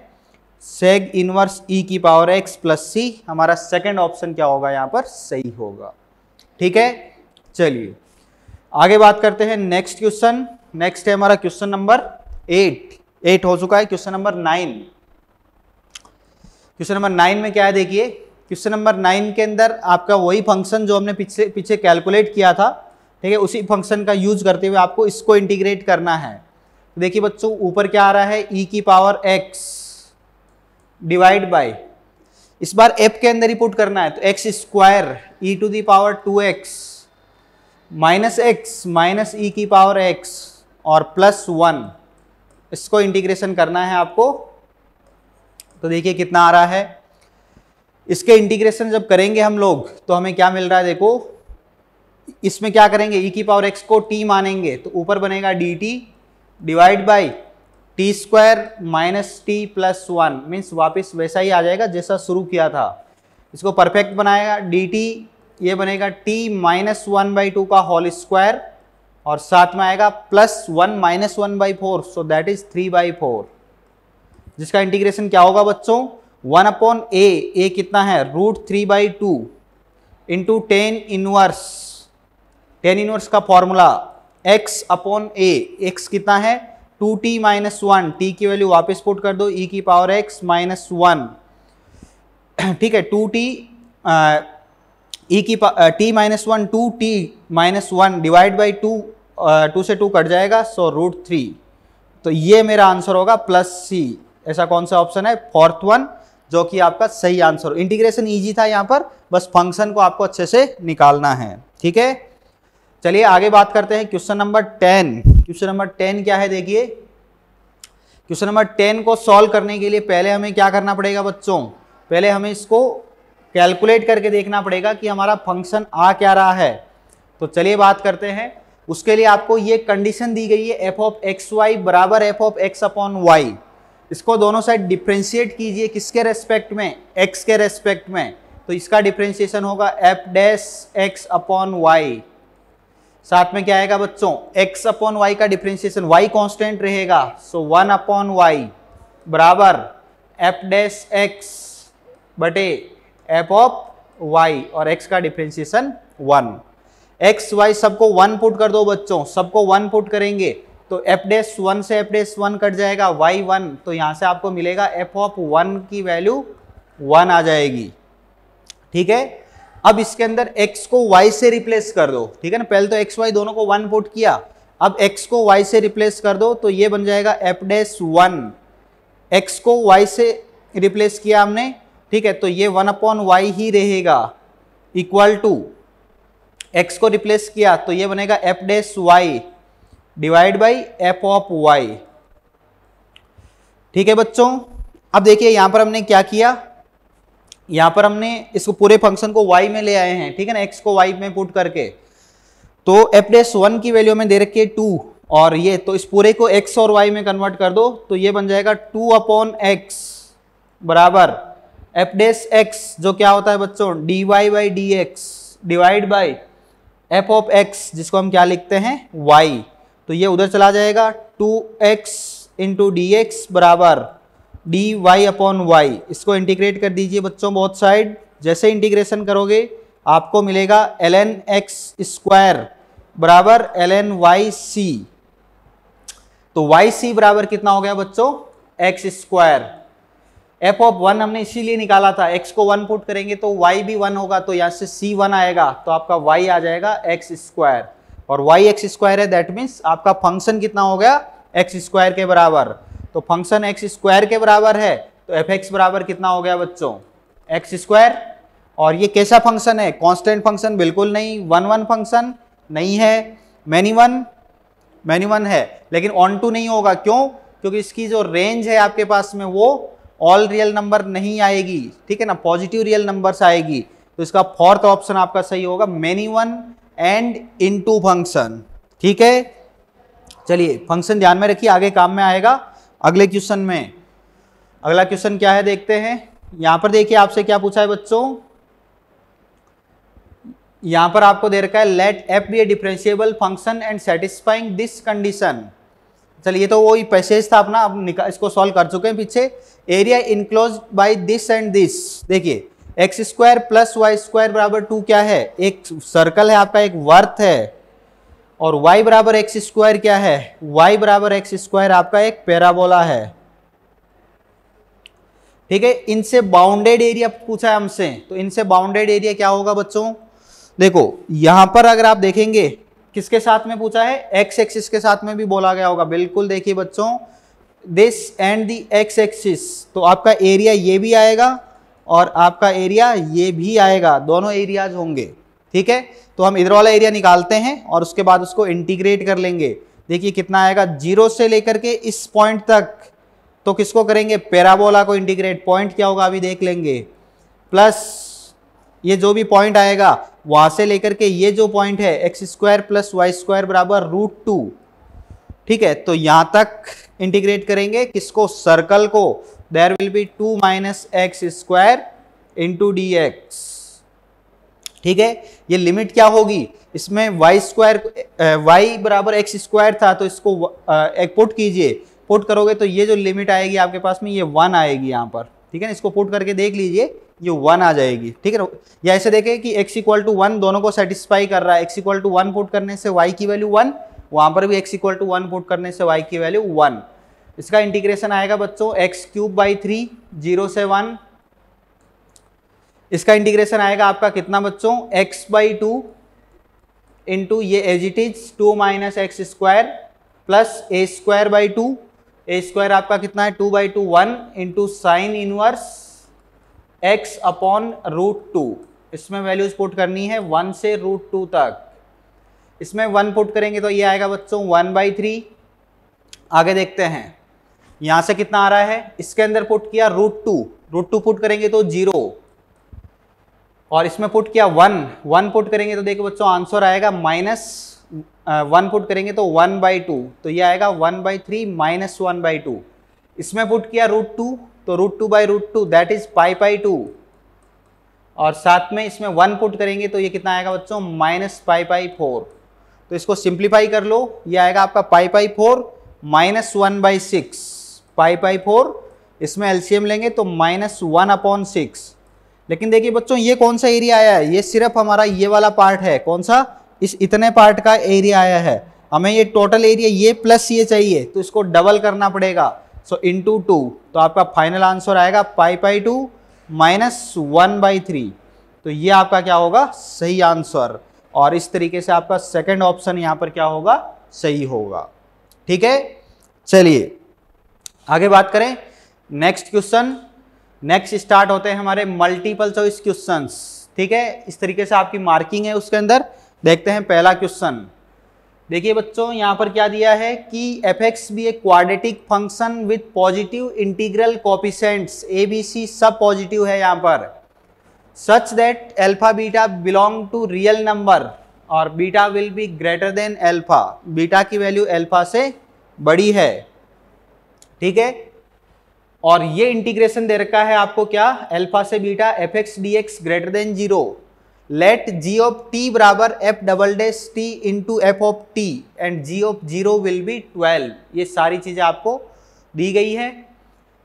Speaker 1: सेग इनवर्स e की पावर x प्लस सी हमारा सेकंड ऑप्शन क्या होगा यहाँ पर सही होगा ठीक है चलिए आगे बात करते हैं नेक्स्ट क्वेश्चन नेक्स्ट है हमारा क्वेश्चन नंबर एट एट हो चुका है question number nine question number nine में क्या है देखिए क्वेश्चन नंबर नाइन के अंदर आपका वही फंक्शन जो हमने पीछे पीछे कैलकुलेट किया था ठीक है उसी फंक्शन का यूज करते हुए आपको इसको इंटीग्रेट करना है देखिए बच्चों ऊपर क्या आ रहा है e की पावर x डिवाइड बाय इस बार f के अंदर ही पुट करना है तो x square e to the power two x minus x minus e की पावर x और प्लस वन इसको इंटीग्रेशन करना है आपको तो देखिए कितना आ रहा है इसके इंटीग्रेशन जब करेंगे हम लोग तो हमें क्या मिल रहा है देखो इसमें क्या करेंगे ई e की पावर एक्स को टी मानेंगे तो ऊपर बनेगा d t divide by t square minus t plus one means वापिस वैसा ही आ जाएगा जैसा शुरू किया था इसको परफेक्ट बनाएगा डी टी ये बनेगा t minus one by two का होल स्क्वायर और साथ में आएगा plus one minus one by four so that is three by four जिसका इंटीग्रेशन क्या होगा बच्चों वन अपॉन ए ए कितना है root three by two into tan inverse tan inverse का formula x upon a x कितना है two t minus one t की वैल्यू वापस पुट कर दो ई e की पावर एक्स माइनस वन ठीक है टू टी ई e की t minus one two t minus one divide by two two से टू कट जाएगा सो रूट थ्री तो ये मेरा आंसर होगा प्लस सी ऐसा कौन सा ऑप्शन है फोर्थ वन जो कि आपका सही आंसर इंटीग्रेशन ईजी था यहाँ पर बस फंक्शन को आपको अच्छे से निकालना है ठीक है चलिए आगे बात करते हैं question number ten question number ten क्या है देखिए क्वेश्चन नंबर टेन को सॉल्व करने के लिए पहले हमें क्या करना पड़ेगा बच्चों पहले हमें इसको कैलकुलेट करके देखना पड़ेगा कि हमारा फंक्शन आ क्या रहा है तो चलिए बात करते हैं उसके लिए आपको ये कंडीशन दी गई है एफ ऑफ एक्स वाई बराबर f of x upon y इसको दोनों साइड डिफ्रेंशिएट कीजिए किसके रेस्पेक्ट में एक्स के रेस्पेक्ट में तो इसका डिफ्रेंशिएशन होगा f dash x upon y साथ में क्या आएगा बच्चों x अपॉन वाई का डिफ्रेंशिएशन y कॉन्स्टेंट रहेगा सो वन अपॉन वाई बराबर एफ डैश एक्स बटे एफ ऑफ वाई और एक्स का डिफ्रेंसिएशन वन एक्स वाई सबको वन पुट कर दो बच्चों सबको वन पुट करेंगे तो एफ डेस वन से एफ डेस वन कट जाएगा वाई वन तो यहां से आपको मिलेगा एफ ऑफ वन की वैल्यू वन आ जाएगी ठीक है अब इसके अंदर x को y से रिप्लेस कर दो ठीक है ना पहले तो एक्स वाई दोनों को वन पुट किया अब x को y से रिप्लेस कर दो तो ये बन जाएगा एफ डेस वन एक्स को y से रिप्लेस किया हमने ठीक है तो ये वन अपॉन वाई ही रहेगा इक्वल टू एक्स को रिप्लेस किया तो ये बनेगा f dash y divide by f of y ठीक है बच्चों अब देखिए यहां पर हमने क्या किया यहां पर हमने इसको पूरे फंक्शन को y में ले आए हैं ठीक है ना x को y में पुट करके तो एफ डेस वन की वैल्यू में दे रखिए टू और ये तो इस पूरे को x और y में कन्वर्ट कर दो तो ये बन जाएगा टू अपॉन एक्स बराबर एफ डेस एक्स जो क्या होता है बच्चों d y by d x divide by f of x जिसको हम क्या लिखते हैं वाई तो ये उधर चला जाएगा two x into d x बराबर डी वाई अपॉन वाई इसको इंटीग्रेट कर दीजिए बच्चों बहुत साइड जैसे इंटीग्रेशन करोगे आपको मिलेगा एल एन एक्स स्क्वायर बराबर एल एन वाई सी तो वाई सी बराबर कितना हो गया बच्चों x square f of one हमने इसीलिए निकाला था एक्स को वन पुट करेंगे तो वाई भी वन होगा तो यहाँ से सी वन आएगा तो आपका वाई आ जाएगा एक्स स्क्वायर और वाई एक्स स्क्वायर है दैट मीन्स आपका फंक्शन कितना हो गया एक्स स्क्वायर के बराबर तो फंक्शन एक्स स्क्वायर के बराबर है तो एफ एक्स बराबर कितना हो गया बच्चों एक्स स्क्वायर और ये कैसा फंक्शन है कॉन्स्टेंट फंक्शन बिल्कुल नहीं वन वन फंक्शन नहीं है मैनी वन मैनी वन है लेकिन ऑन टू नहीं होगा क्यों क्योंकि इसकी जो रेंज है आपके पास में वो ऑल रियल नंबर नहीं आएगी ठीक है ना पॉजिटिव रियल नंबर्स आएगी तो इसका फोर्थ ऑप्शन आपका सही होगा many one and into function ठीक है चलिए फंक्शन ध्यान में रखिए आगे काम में आएगा अगले क्वेश्चन में अगला क्वेश्चन क्या है देखते हैं यहां पर देखिए आपसे क्या पूछा है बच्चों यहां पर आपको दे रखा है let f be a differentiable function and satisfying this condition चलिए तो वही पैसेज था अपना अब निकाल इसको सॉल्व कर चुके हैं पीछे area enclose by this and this देखिए x square plus y square बराबर टू क्या है एक सर्कल है आपका एक वर्थ है और वाई बराबर एक्स स्क्वायर क्या है वाई बराबर एक्स स्क्वायर आपका एक पैराबोला है ठीक है इनसे बाउंडेड एरिया पूछा है हमसे तो इनसे बाउंडेड एरिया क्या होगा बच्चों देखो यहां पर अगर आप देखेंगे किसके साथ में पूछा है एक्स एक्सिस के साथ में भी बोला गया होगा बिल्कुल देखिए बच्चों this and the x axis तो आपका एरिया ये भी आएगा और आपका एरिया ये भी आएगा दोनों एरियाज होंगे ठीक है तो हम इधर वाला एरिया निकालते हैं और उसके बाद उसको इंटीग्रेट कर लेंगे देखिए कितना आएगा जीरो से लेकर के इस पॉइंट तक तो किसको करेंगे पैराबोला को इंटीग्रेट पॉइंट क्या होगा अभी देख लेंगे प्लस ये जो भी पॉइंट आएगा वहां से लेकर के ये जो पॉइंट है x square plus y square बराबर रूट टू ठीक है तो यहां तक इंटीग्रेट करेंगे किसको सर्कल को there will be two minus x square into d x ठीक है ये लिमिट क्या होगी इसमें वाई स्क्वायर वाई बराबर एक्स स्क्वायर था तो इसको एक पुट कीजिए पुट करोगे तो ये जो लिमिट आएगी आपके पास में ये वन आएगी यहाँ पर ठीक है ना इसको पुट करके देख लीजिए ये वन आ जाएगी ठीक है या ऐसे देखें कि x इक्वल टू वन दोनों को सेटिस्फाई कर रहा है x equal to one put करने से y की वैल्यू वन वहाँ पर भी x equal to one put करने से y की वैल्यू वन इसका इंटीग्रेशन आएगा बच्चों x cube by three zero से वन इसका इंटीग्रेशन आएगा आपका कितना बच्चों x बाई टू इंटू ये as it is two minus x square plus a square by two a square आपका कितना है two by two one into sine inverse x upon root two इसमें वैल्यूज पुट करनी है वन से रूट टू तक इसमें वन पुट करेंगे तो ये आएगा बच्चों वन बाई थ्री आगे देखते हैं यहाँ से कितना आ रहा है इसके अंदर पुट किया root two root two put करेंगे तो जीरो और इसमें पुट किया वन वन पुट करेंगे तो देखो बच्चों आंसर आएगा माइनस वन पुट करेंगे तो वन बाई टू तो ये आएगा one by three minus one by two इसमें पुट किया रूट टू तो root two by root two that is pi pi two और साथ में इसमें वन पुट करेंगे तो ये कितना आएगा बच्चों माइनस पाई पाई फोर तो इसको सिंप्लीफाई कर लो ये आएगा आपका pi pi four minus one by six pi pi four इसमें एलसीएम लेंगे तो माइनस वन अपॉन सिक्स लेकिन देखिए बच्चों ये कौन सा एरिया आया है ये सिर्फ हमारा ये वाला पार्ट है कौन सा इस इतने पार्ट का एरिया आया है हमें ये टोटल एरिया ये प्लस ये चाहिए तो इसको डबल करना पड़ेगा सो इन टू टू तो आपका फाइनल आंसर आएगा pi pi two minus one by three तो ये आपका क्या होगा सही आंसर और इस तरीके से आपका सेकंड ऑप्शन यहां पर क्या होगा सही होगा ठीक है चलिए आगे बात करें नेक्स्ट क्वेश्चन नेक्स्ट स्टार्ट होते हैं हमारे मल्टीपल चॉइस क्वेश्चंस ठीक है इस तरीके से आपकी मार्किंग है उसके अंदर देखते हैं पहला क्वेश्चन देखिए बच्चों यहाँ पर क्या दिया है कि f x be a quadratic function with positive integral coefficients a b c सब पॉजिटिव है यहाँ पर such that alpha beta belong to real number और beta will be greater than alpha beta की वैल्यू एल्फा से बड़ी है ठीक है और ये इंटीग्रेशन दे रखा है आपको क्या एल्फा से beta f x d x greater than zero let g of t बराबर f double dash t into f of t and g of zero will be twelve ये सारी चीज़ें आपको दी गई है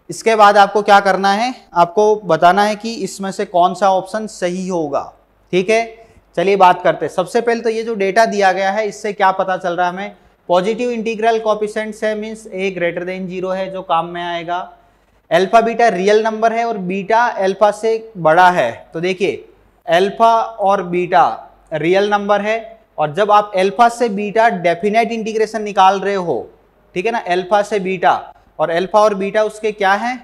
Speaker 1: इसके बाद आपको क्या करना है आपको बताना है कि इसमें से कौन सा ऑप्शन सही होगा ठीक है चलिए बात करते हैं सबसे पहले तो ये जो डेटा दिया गया है इससे क्या पता चल रहा है हमें पॉजिटिव इंटीग्रल कॉपिशेंट्स है means a greater than zero है जो काम में आएगा एल्फा बीटा रियल नंबर है और बीटा एल्फा से बड़ा है तो देखिए अल्फा और बीटा रियल नंबर है और जब आप अल्फा से बीटा डेफिनेट इंटीग्रेशन निकाल रहे हो ठीक है ना अल्फा से बीटा और अल्फा और बीटा उसके क्या है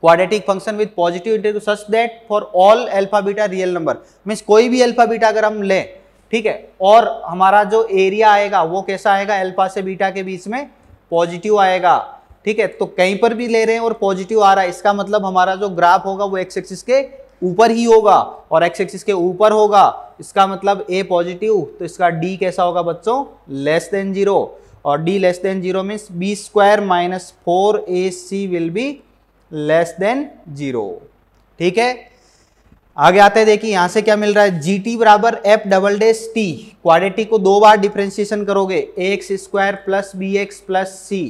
Speaker 1: quadratic function with positive integral such that for all alpha beta real number means कोई भी अल्फा बीटा अगर हम लें ठीक है और हमारा जो एरिया आएगा वो कैसा आएगा अल्फा से बीटा के बीच में पॉजिटिव आएगा ठीक है तो कहीं पर भी ले रहे हैं और पॉजिटिव आ रहा है इसका मतलब हमारा जो ग्राफ होगा वो एक्स एक्सिस के ऊपर ही होगा और एक्स एक्सिस के ऊपर होगा इसका मतलब ए पॉजिटिव तो इसका डी कैसा होगा बच्चों लेस देन जीरो और d less than zero means b square minus four a c will be less than zero ठीक है आगे आते हैं देखिए यहां से क्या मिल रहा है जी टी बराबर f double dash t quadratic को दो बार डिफ्रेंसिएशन करोगे a x square plus b x plus c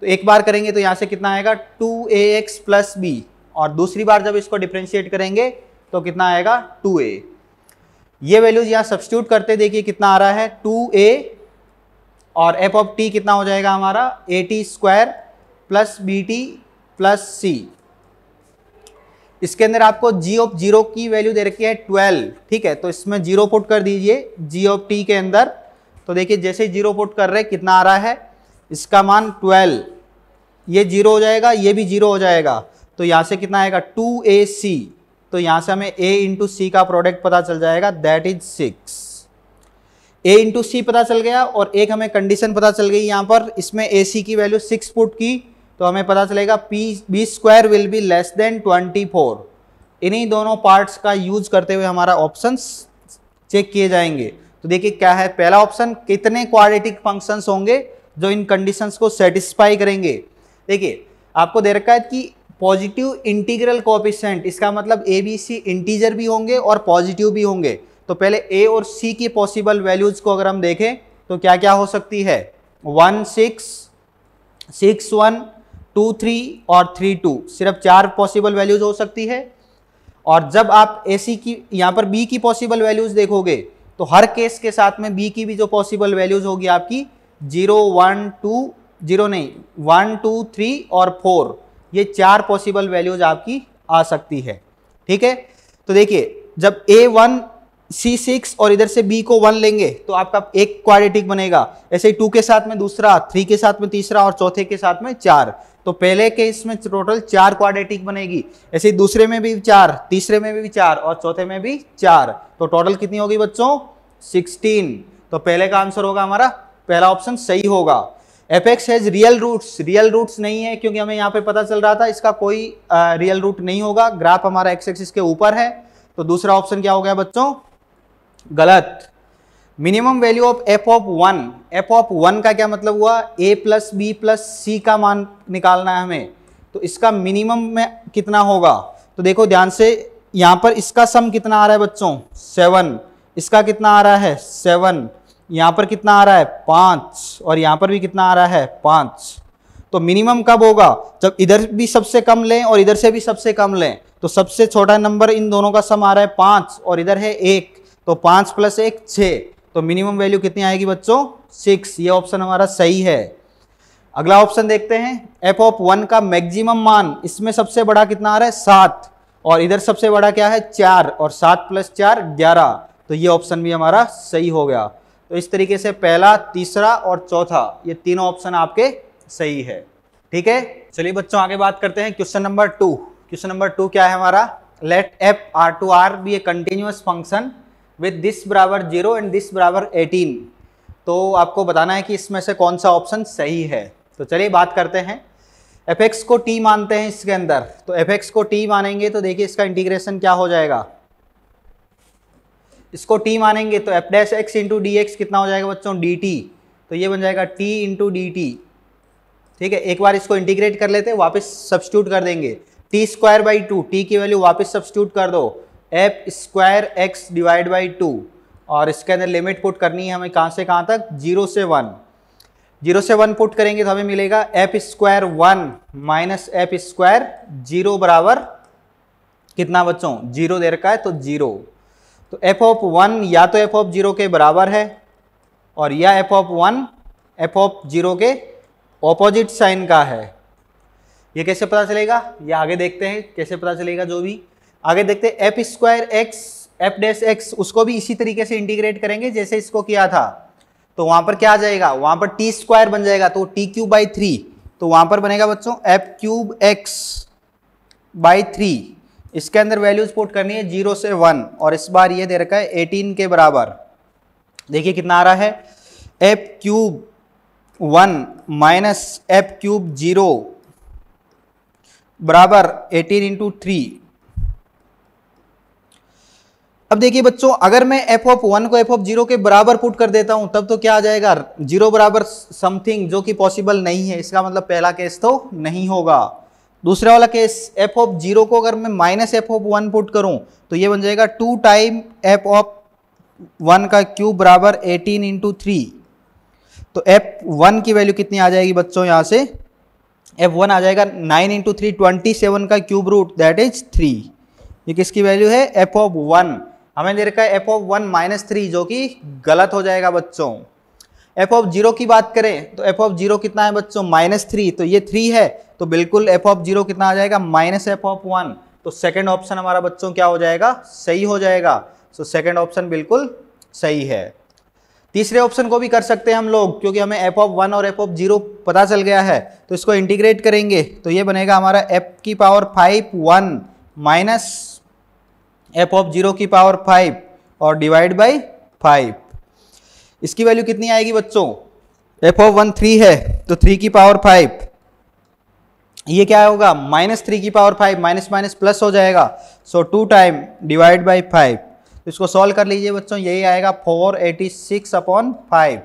Speaker 1: तो एक बार करेंगे तो यहां से कितना आएगा two a x plus b और दूसरी बार जब इसको डिफ्रेंशिएट करेंगे तो कितना आएगा टू ए ये वैल्यूज यहाँ सब्सिट्यूट करते देखिए कितना आ रहा है टू ए और एफ ऑफ टी कितना हो जाएगा हमारा a t square plus b t plus c इसके अंदर आपको जी ऑफ जीरो की वैल्यू दे रखी है ट्वेल्व ठीक है तो इसमें जीरो पुट कर दीजिए जी ऑफ टी के अंदर तो देखिए जैसे जीरो पुट कर रहे कितना आ रहा है इसका मान ट्वेल्व ये जीरो हो जाएगा ये भी जीरो हो जाएगा तो यहाँ से कितना आएगा टू ए सी तो यहाँ से हमें ए इंटू सी का प्रोडक्ट पता चल जाएगा that is six a into c पता चल गया और एक हमें कंडीशन पता चल गई यहाँ पर इसमें ए सी की वैल्यू सिक्स फुट की तो हमें पता चलेगा p b square will be less than twenty four इन्हीं दोनों पार्ट्स का यूज करते हुए हमारा ऑप्शन चेक किए जाएंगे तो देखिए क्या है पहला ऑप्शन कितने क्वाड्रेटिक फंक्शंस होंगे जो इन कंडीशंस को सेटिस्फाई करेंगे देखिए आपको दे रखा है कि पॉजिटिव इंटीग्रल कॉपिशेंट इसका मतलब ए बी सी इंटीजर भी होंगे और पॉजिटिव भी होंगे तो पहले ए और सी की पॉसिबल वैल्यूज को अगर हम देखें तो क्या क्या हो सकती है one six six one two three और थ्री टू सिर्फ चार पॉसिबल वैल्यूज हो सकती है और जब आप ए सी की यहाँ पर बी की पॉसिबल वैल्यूज देखोगे तो हर केस के साथ में बी की भी जो पॉसिबल वैल्यूज होगी आपकी जीरो वन टू जीरो नहीं वन टू थ्री और फोर ये चार पॉसिबल वैल्यूज आपकी आ सकती है ठीक है तो देखिए जब ए वन सी सिक्स और इधर से बी को वन लेंगे तो आपका एक क्वाड्रेटिक बनेगा ऐसे ही टू के साथ में दूसरा थ्री के साथ में तीसरा और चौथे के साथ में चार तो पहले के इसमें टोटल चार क्वाड्रेटिक बनेगी ऐसे ही दूसरे में भी चार तीसरे में भी चार और चौथे में भी चार तो टोटल कितनी होगी बच्चों सिक्सटीन तो पहले का आंसर होगा हमारा पहला ऑप्शन सही होगा f x has real roots real roots नहीं है क्योंकि हमें यहाँ पे पता चल रहा था इसका कोई रियल uh, रूट नहीं होगा ग्राफ हमारा एक्स एक्सिस के ऊपर है तो दूसरा ऑप्शन क्या हो गया बच्चों गलत minimum value of f of one f of one का क्या मतलब हुआ a plus b plus c का मान निकालना है हमें तो इसका मिनिमम में कितना होगा तो देखो ध्यान से यहाँ पर इसका सम कितना आ रहा है बच्चों सेवन इसका कितना आ रहा है सेवन यहाँ पर कितना आ रहा है पाँच और यहाँ पर भी कितना आ रहा है पाँच तो मिनिमम कब होगा जब इधर भी सबसे कम लें और इधर से भी सबसे कम लें तो सबसे छोटा नंबर इन दोनों का सम आ रहा है पाँच और इधर है एक तो पाँच प्लस एक छः तो मिनिमम वैल्यू कितनी आएगी बच्चों सिक्स ये ऑप्शन हमारा सही है अगला ऑप्शन देखते हैं एफ ऑफ वन का मैक्सिमम मान इसमें सबसे बड़ा कितना आ रहा है सात और इधर सबसे बड़ा क्या है चार और सात प्लस चार ग्यारह तो ये ऑप्शन भी हमारा सही हो गया तो इस तरीके से पहला तीसरा और चौथा ये तीनों ऑप्शन आपके सही है ठीक है चलिए बच्चों आगे बात करते हैं question number two question number two क्या है हमारा let f r to r be a continuous function with this बराबर जीरो एंड दिस बराबर एटीन तो आपको बताना है कि इसमें से कौन सा ऑप्शन सही है तो चलिए बात करते हैं एफ एक्स को टी मानते हैं इसके अंदर तो एफ एक्स को टी मानेंगे तो देखिए इसका इंटीग्रेशन क्या हो जाएगा इसको टी मानेंगे तो f dash x into d x कितना हो जाएगा बच्चों डी टी तो ये बन जाएगा टी इंटू डी टी ठीक है एक बार इसको इंटीग्रेट कर लेते हैं वापस सब्सट्यूट कर देंगे t square by two t की वैल्यू वापस सब्सट्यूट कर दो f square x divide by two और इसके अंदर लिमिट पुट करनी है हमें कहाँ से कहाँ तक जीरो से वन जीरो से वन पुट करेंगे तो हमें मिलेगा f square one minus f square zero बराबर कितना बच्चों जीरो दे रखा है तो जीरो तो एफ ऑफ वन या तो एफ ऑफ जीरो के बराबर है और या f of one f of zero के ऑपोजिट साइन का है ये कैसे पता चलेगा ये आगे देखते हैं कैसे पता चलेगा जो भी आगे देखते हैं f square x f dash x उसको भी इसी तरीके से इंटीग्रेट करेंगे जैसे इसको किया था तो वहां पर क्या आ जाएगा वहां पर टी स्क्वायर बन जाएगा तो टी क्यूब बाई थ्री तो वहां पर बनेगा बच्चों f cube x by three इसके अंदर वैल्यूज पुट करनी है जीरो से वन और इस बार ये दे रखा है एटीन के बराबर देखिए कितना आ रहा है f cube one minus f cube zero बराबर एटीन इंटू थ्री अब देखिए बच्चों अगर मैं एफ ऑफ वन को एफ ऑफ जीरो के बराबर पुट कर देता हूं तब तो क्या आ जाएगा जीरो बराबर समथिंग जो कि पॉसिबल नहीं है इसका मतलब पहला केस तो नहीं होगा दूसरा वाला केस एफ ऑफ जीरो को अगर मैं minus f of one put करूं तो ये बन जाएगा two time f of one का क्यूब बराबर एटीन इंटू थ्री तो एफ वन की वैल्यू कितनी आ जाएगी बच्चों यहाँ से एफ वन आ जाएगा nine into three twenty seven का cube root that is three ये किसकी वैल्यू है एफ ऑफ वन हमें दे रखा है f of one minus three जो कि गलत हो जाएगा बच्चों एफ ऑफ जीरो की बात करें तो एफ ऑफ जीरो कितना है बच्चों माइनस थ्री तो ये थ्री है तो बिल्कुल एफ ऑफ जीरो कितना आ जाएगा माइनस एफ ऑफ वन तो सेकेंड ऑप्शन हमारा बच्चों क्या हो जाएगा सही हो जाएगा सो सेकेंड ऑप्शन बिल्कुल सही है तीसरे ऑप्शन को भी कर सकते हैं हम लोग क्योंकि हमें एफ ऑफ वन और एफ ऑफ जीरो पता चल गया है तो इसको इंटीग्रेट करेंगे तो ये बनेगा हमारा एफ की power five one minus f of zero की पावर फाइव और डिवाइड बाई फाइव इसकी वैल्यू कितनी आएगी बच्चों एफ ऑफ वन थ्री है तो थ्री की पावर फाइव ये क्या होगा माइनस थ्री की power five minus minus plus हो जाएगा so two time divide by five इसको सॉल्व कर लीजिए बच्चों यही आएगा four eighty six upon five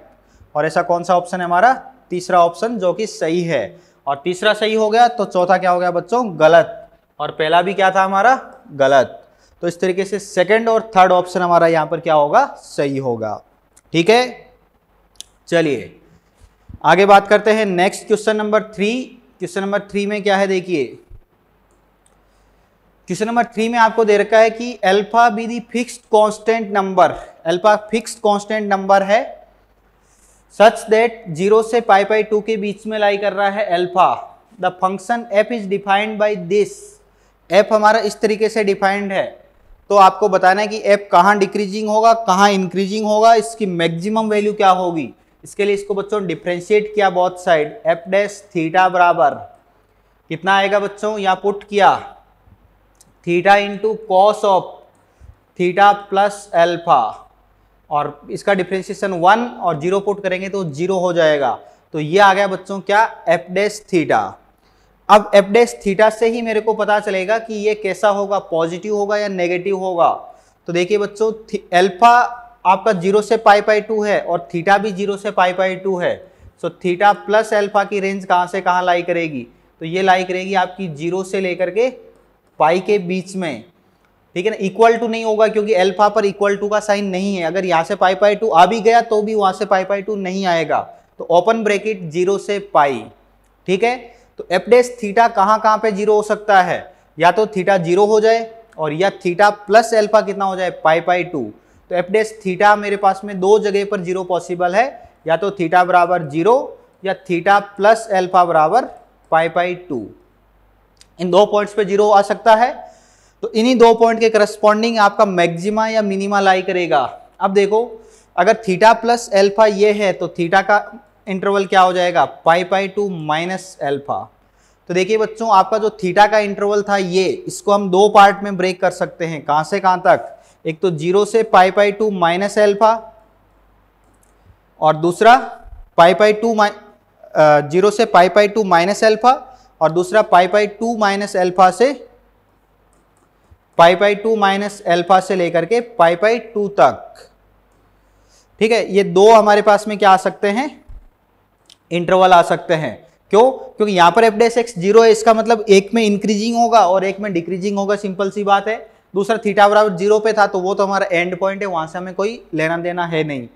Speaker 1: और ऐसा कौन सा ऑप्शन है हमारा तीसरा ऑप्शन जो कि सही है और तीसरा सही हो गया तो चौथा क्या हो गया बच्चों गलत और पहला भी क्या था हमारा गलत तो इस तरीके से सेकेंड और थर्ड ऑप्शन हमारा यहाँ पर क्या होगा सही होगा ठीक है चलिए आगे बात करते हैं next question number three question number three में क्या है देखिए क्वेश्चन नंबर थ्री में आपको दे रखा है कि alpha be the fixed constant number alpha fixed constant number है सच दैट जीरो से पाई पाई टू के बीच में लाई कर रहा है alpha the function f is defined by this f हमारा इस तरीके से डिफाइंड है तो आपको बताना है कि एफ कहाँ डिक्रीजिंग होगा कहाँ इंक्रीजिंग होगा इसकी मैक्सिमम वैल्यू क्या होगी इसके लिए इसको बच्चों डिफ्रेंशिएट किया बहुत साइड एफ डैश थीटा बराबर कितना आएगा बच्चों यहाँ पुट किया theta into cos of theta plus alpha और इसका डिफ्रेंशिएशन वन और जीरो पुट करेंगे तो जीरो हो जाएगा तो ये आ गया बच्चों क्या एफ डैश थीटा अब एपडेस थीटा से ही मेरे को पता चलेगा कि ये कैसा होगा पॉजिटिव होगा या नेगेटिव होगा तो देखिए बच्चों एल्फा आपका जीरो से पाई पाई टू है और थीटा भी जीरो से पाई पाई टू है सो थीटा प्लस एल्फा की रेंज कहाँ से कहाँ लाई करेगी तो ये लाई करेगी आपकी जीरो से लेकर के पाई के बीच में ठीक है ना इक्वल टू नहीं होगा क्योंकि एल्फा पर इक्वल टू का साइन नहीं है अगर यहाँ से पाई पाई टू आ भी गया तो भी वहाँ से पाई पाई टू नहीं आएगा तो ओपन ब्रेकिट जीरो से पाई ठीक है तो एफ डेस थीटा कहाँ कहाँ पे जीरो हो सकता है या तो थीटा जीरो हो जाए और या थीटा प्लस एल्फा कितना हो जाए पाई पाई टू तो एफ डेस थीटा मेरे पास में दो जगह पर जीरो पॉसिबल है या तो थीटा बराबर जीरो या थीटा प्लस एल्फा बराबर पाई पाई टू इन दो पॉइंट्स पे जीरो आ सकता है तो इन्हीं दो पॉइंट के करस्पॉन्डिंग आपका मैक्सिमा या मिनिमा लाई करेगा अब देखो अगर थीटा प्लस एल्फा ये है तो थीटा का इंटरवल क्या हो जाएगा pi pi two minus alpha तो देखिए बच्चों आपका जो थीटा का इंटरवल था ये इसको हम दो पार्ट में ब्रेक कर सकते हैं कहां से कहां तक एक तो जीरो से pi pi two minus alpha और दूसरा पाई पाई टू जीरो से pi pi two minus alpha और दूसरा pi pi two minus alpha से pi pi two minus alpha से लेकर के पाई पाई टू तक ठीक है ये दो हमारे पास में क्या आ सकते हैं इंटरवल आ सकते हैं क्यों क्योंकि यहाँ पर एफडेस एक्स जीरो है इसका मतलब एक में इंक्रीजिंग होगा और एक में डिक्रीजिंग होगा सिंपल सी बात है दूसरा थीटा बराबर जीरो पे था तो वो तो हमारा एंड पॉइंट है वहां से हमें कोई लेना देना है नहीं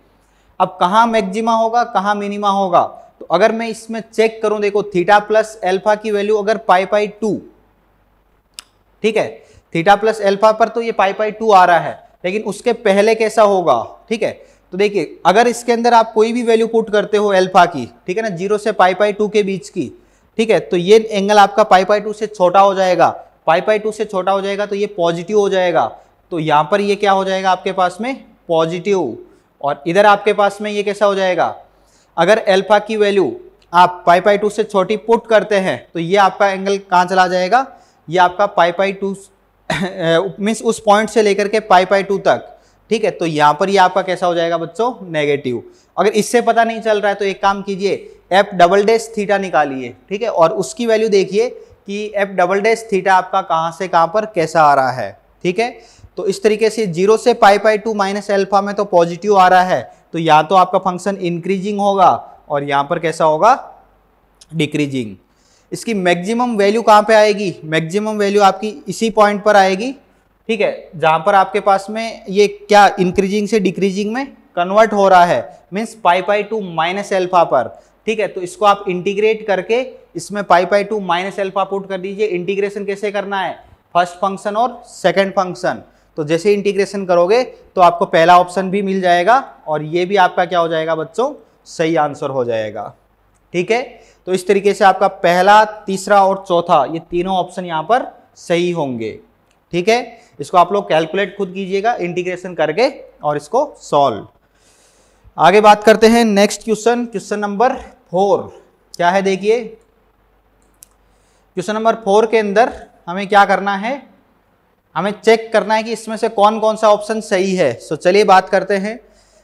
Speaker 1: अब कहाँ मैक्जिमा होगा कहाँ मिनिमा होगा तो अगर मैं इसमें चेक करूं देखो थीटा प्लस एल्फा की वैल्यू अगर पाई पाई टू ठीक है थीटा प्लस एल्फा पर तो ये पाई पाई टू आ रहा है लेकिन उसके पहले कैसा होगा ठीक है तो देखिए अगर इसके अंदर आप कोई भी वैल्यू पुट करते हो एल्फा की ठीक है ना जीरो से पाई पाई टू के बीच की ठीक है तो ये एंगल आपका पाई पाई टू से छोटा हो जाएगा पाई पाई टू से छोटा हो जाएगा तो ये पॉजिटिव हो जाएगा तो यहाँ पर ये क्या हो जाएगा आपके पास में पॉजिटिव और इधर आपके पास में ये कैसा हो जाएगा अगर एल्फा की वैल्यू आप पाई पाई टू से छोटी पुट करते हैं तो ये आपका एंगल कहाँ चला जाएगा ये आपका पाई पाई टू मीन्स उस पॉइंट से लेकर के पाई पाई टू तक ठीक है तो यहां पर ये आपका कैसा हो जाएगा बच्चों नेगेटिव अगर इससे पता नहीं चल रहा है तो एक काम कीजिए एफ डबल डैश थीटा निकालिए ठीक है और उसकी वैल्यू देखिए कि एफ डबल डैश थीटा आपका कहां से कहां पर कैसा आ रहा है ठीक है तो इस तरीके से जीरो से pi pi two minus alpha में तो पॉजिटिव आ रहा है तो या तो आपका फंक्शन इंक्रीजिंग होगा और यहां पर कैसा होगा डिक्रीजिंग इसकी मैक्सिमम वैल्यू कहां पे आएगी मैक्सिमम वैल्यू आपकी इसी पॉइंट पर आएगी ठीक है जहां पर आपके पास में ये क्या इंक्रीजिंग से डिक्रीजिंग में कन्वर्ट हो रहा है means pi pi two minus alpha पर ठीक है तो इसको आप इंटीग्रेट करके इसमें pi pi two minus alpha put कर दीजिए इंटीग्रेशन कैसे करना है फर्स्ट फंक्शन और सेकेंड फंक्शन तो जैसे इंटीग्रेशन करोगे तो आपको पहला ऑप्शन भी मिल जाएगा और ये भी आपका क्या हो जाएगा बच्चों सही आंसर हो जाएगा ठीक है तो इस तरीके से आपका पहला तीसरा और चौथा ये तीनों ऑप्शन यहाँ पर सही होंगे ठीक है इसको आप लोग कैलकुलेट खुद कीजिएगा इंटीग्रेशन करके और इसको सॉल्व आगे बात करते हैं next question question number four क्या है देखिए क्वेश्चन नंबर फोर के अंदर हमें क्या करना है हमें चेक करना है कि इसमें से कौन कौन सा ऑप्शन सही है सो so, चलिए बात करते हैं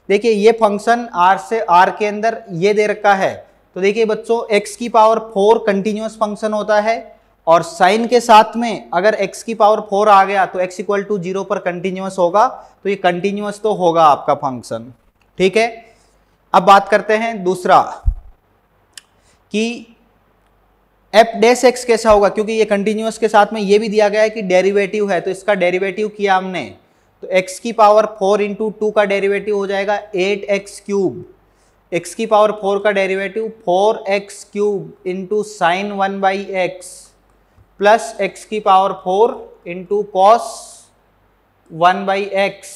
Speaker 1: देखिए ये फंक्शन आर से आर के अंदर ये दे रखा है तो देखिए बच्चों एक्स की पावर फोर कंटिन्यूस फंक्शन होता है और साइन के साथ में अगर x की पावर फोर आ गया तो x इक्वल टू जीरो पर कंटिन्यूस होगा तो ये कंटिन्यूस तो होगा आपका फंक्शन ठीक है अब बात करते हैं दूसरा कि एफ डेस एक्स कैसा होगा क्योंकि ये कंटिन्यूस के साथ में ये भी दिया गया है कि डेरिवेटिव है तो इसका डेरिवेटिव किया हमने तो एक्स की पावर फोर इंटू टू का डेरिवेटिव हो जाएगा एट एक्स क्यूब एक्स की पावर फोर का derivative four x cube into sine one by x plus x की power four into cos one by x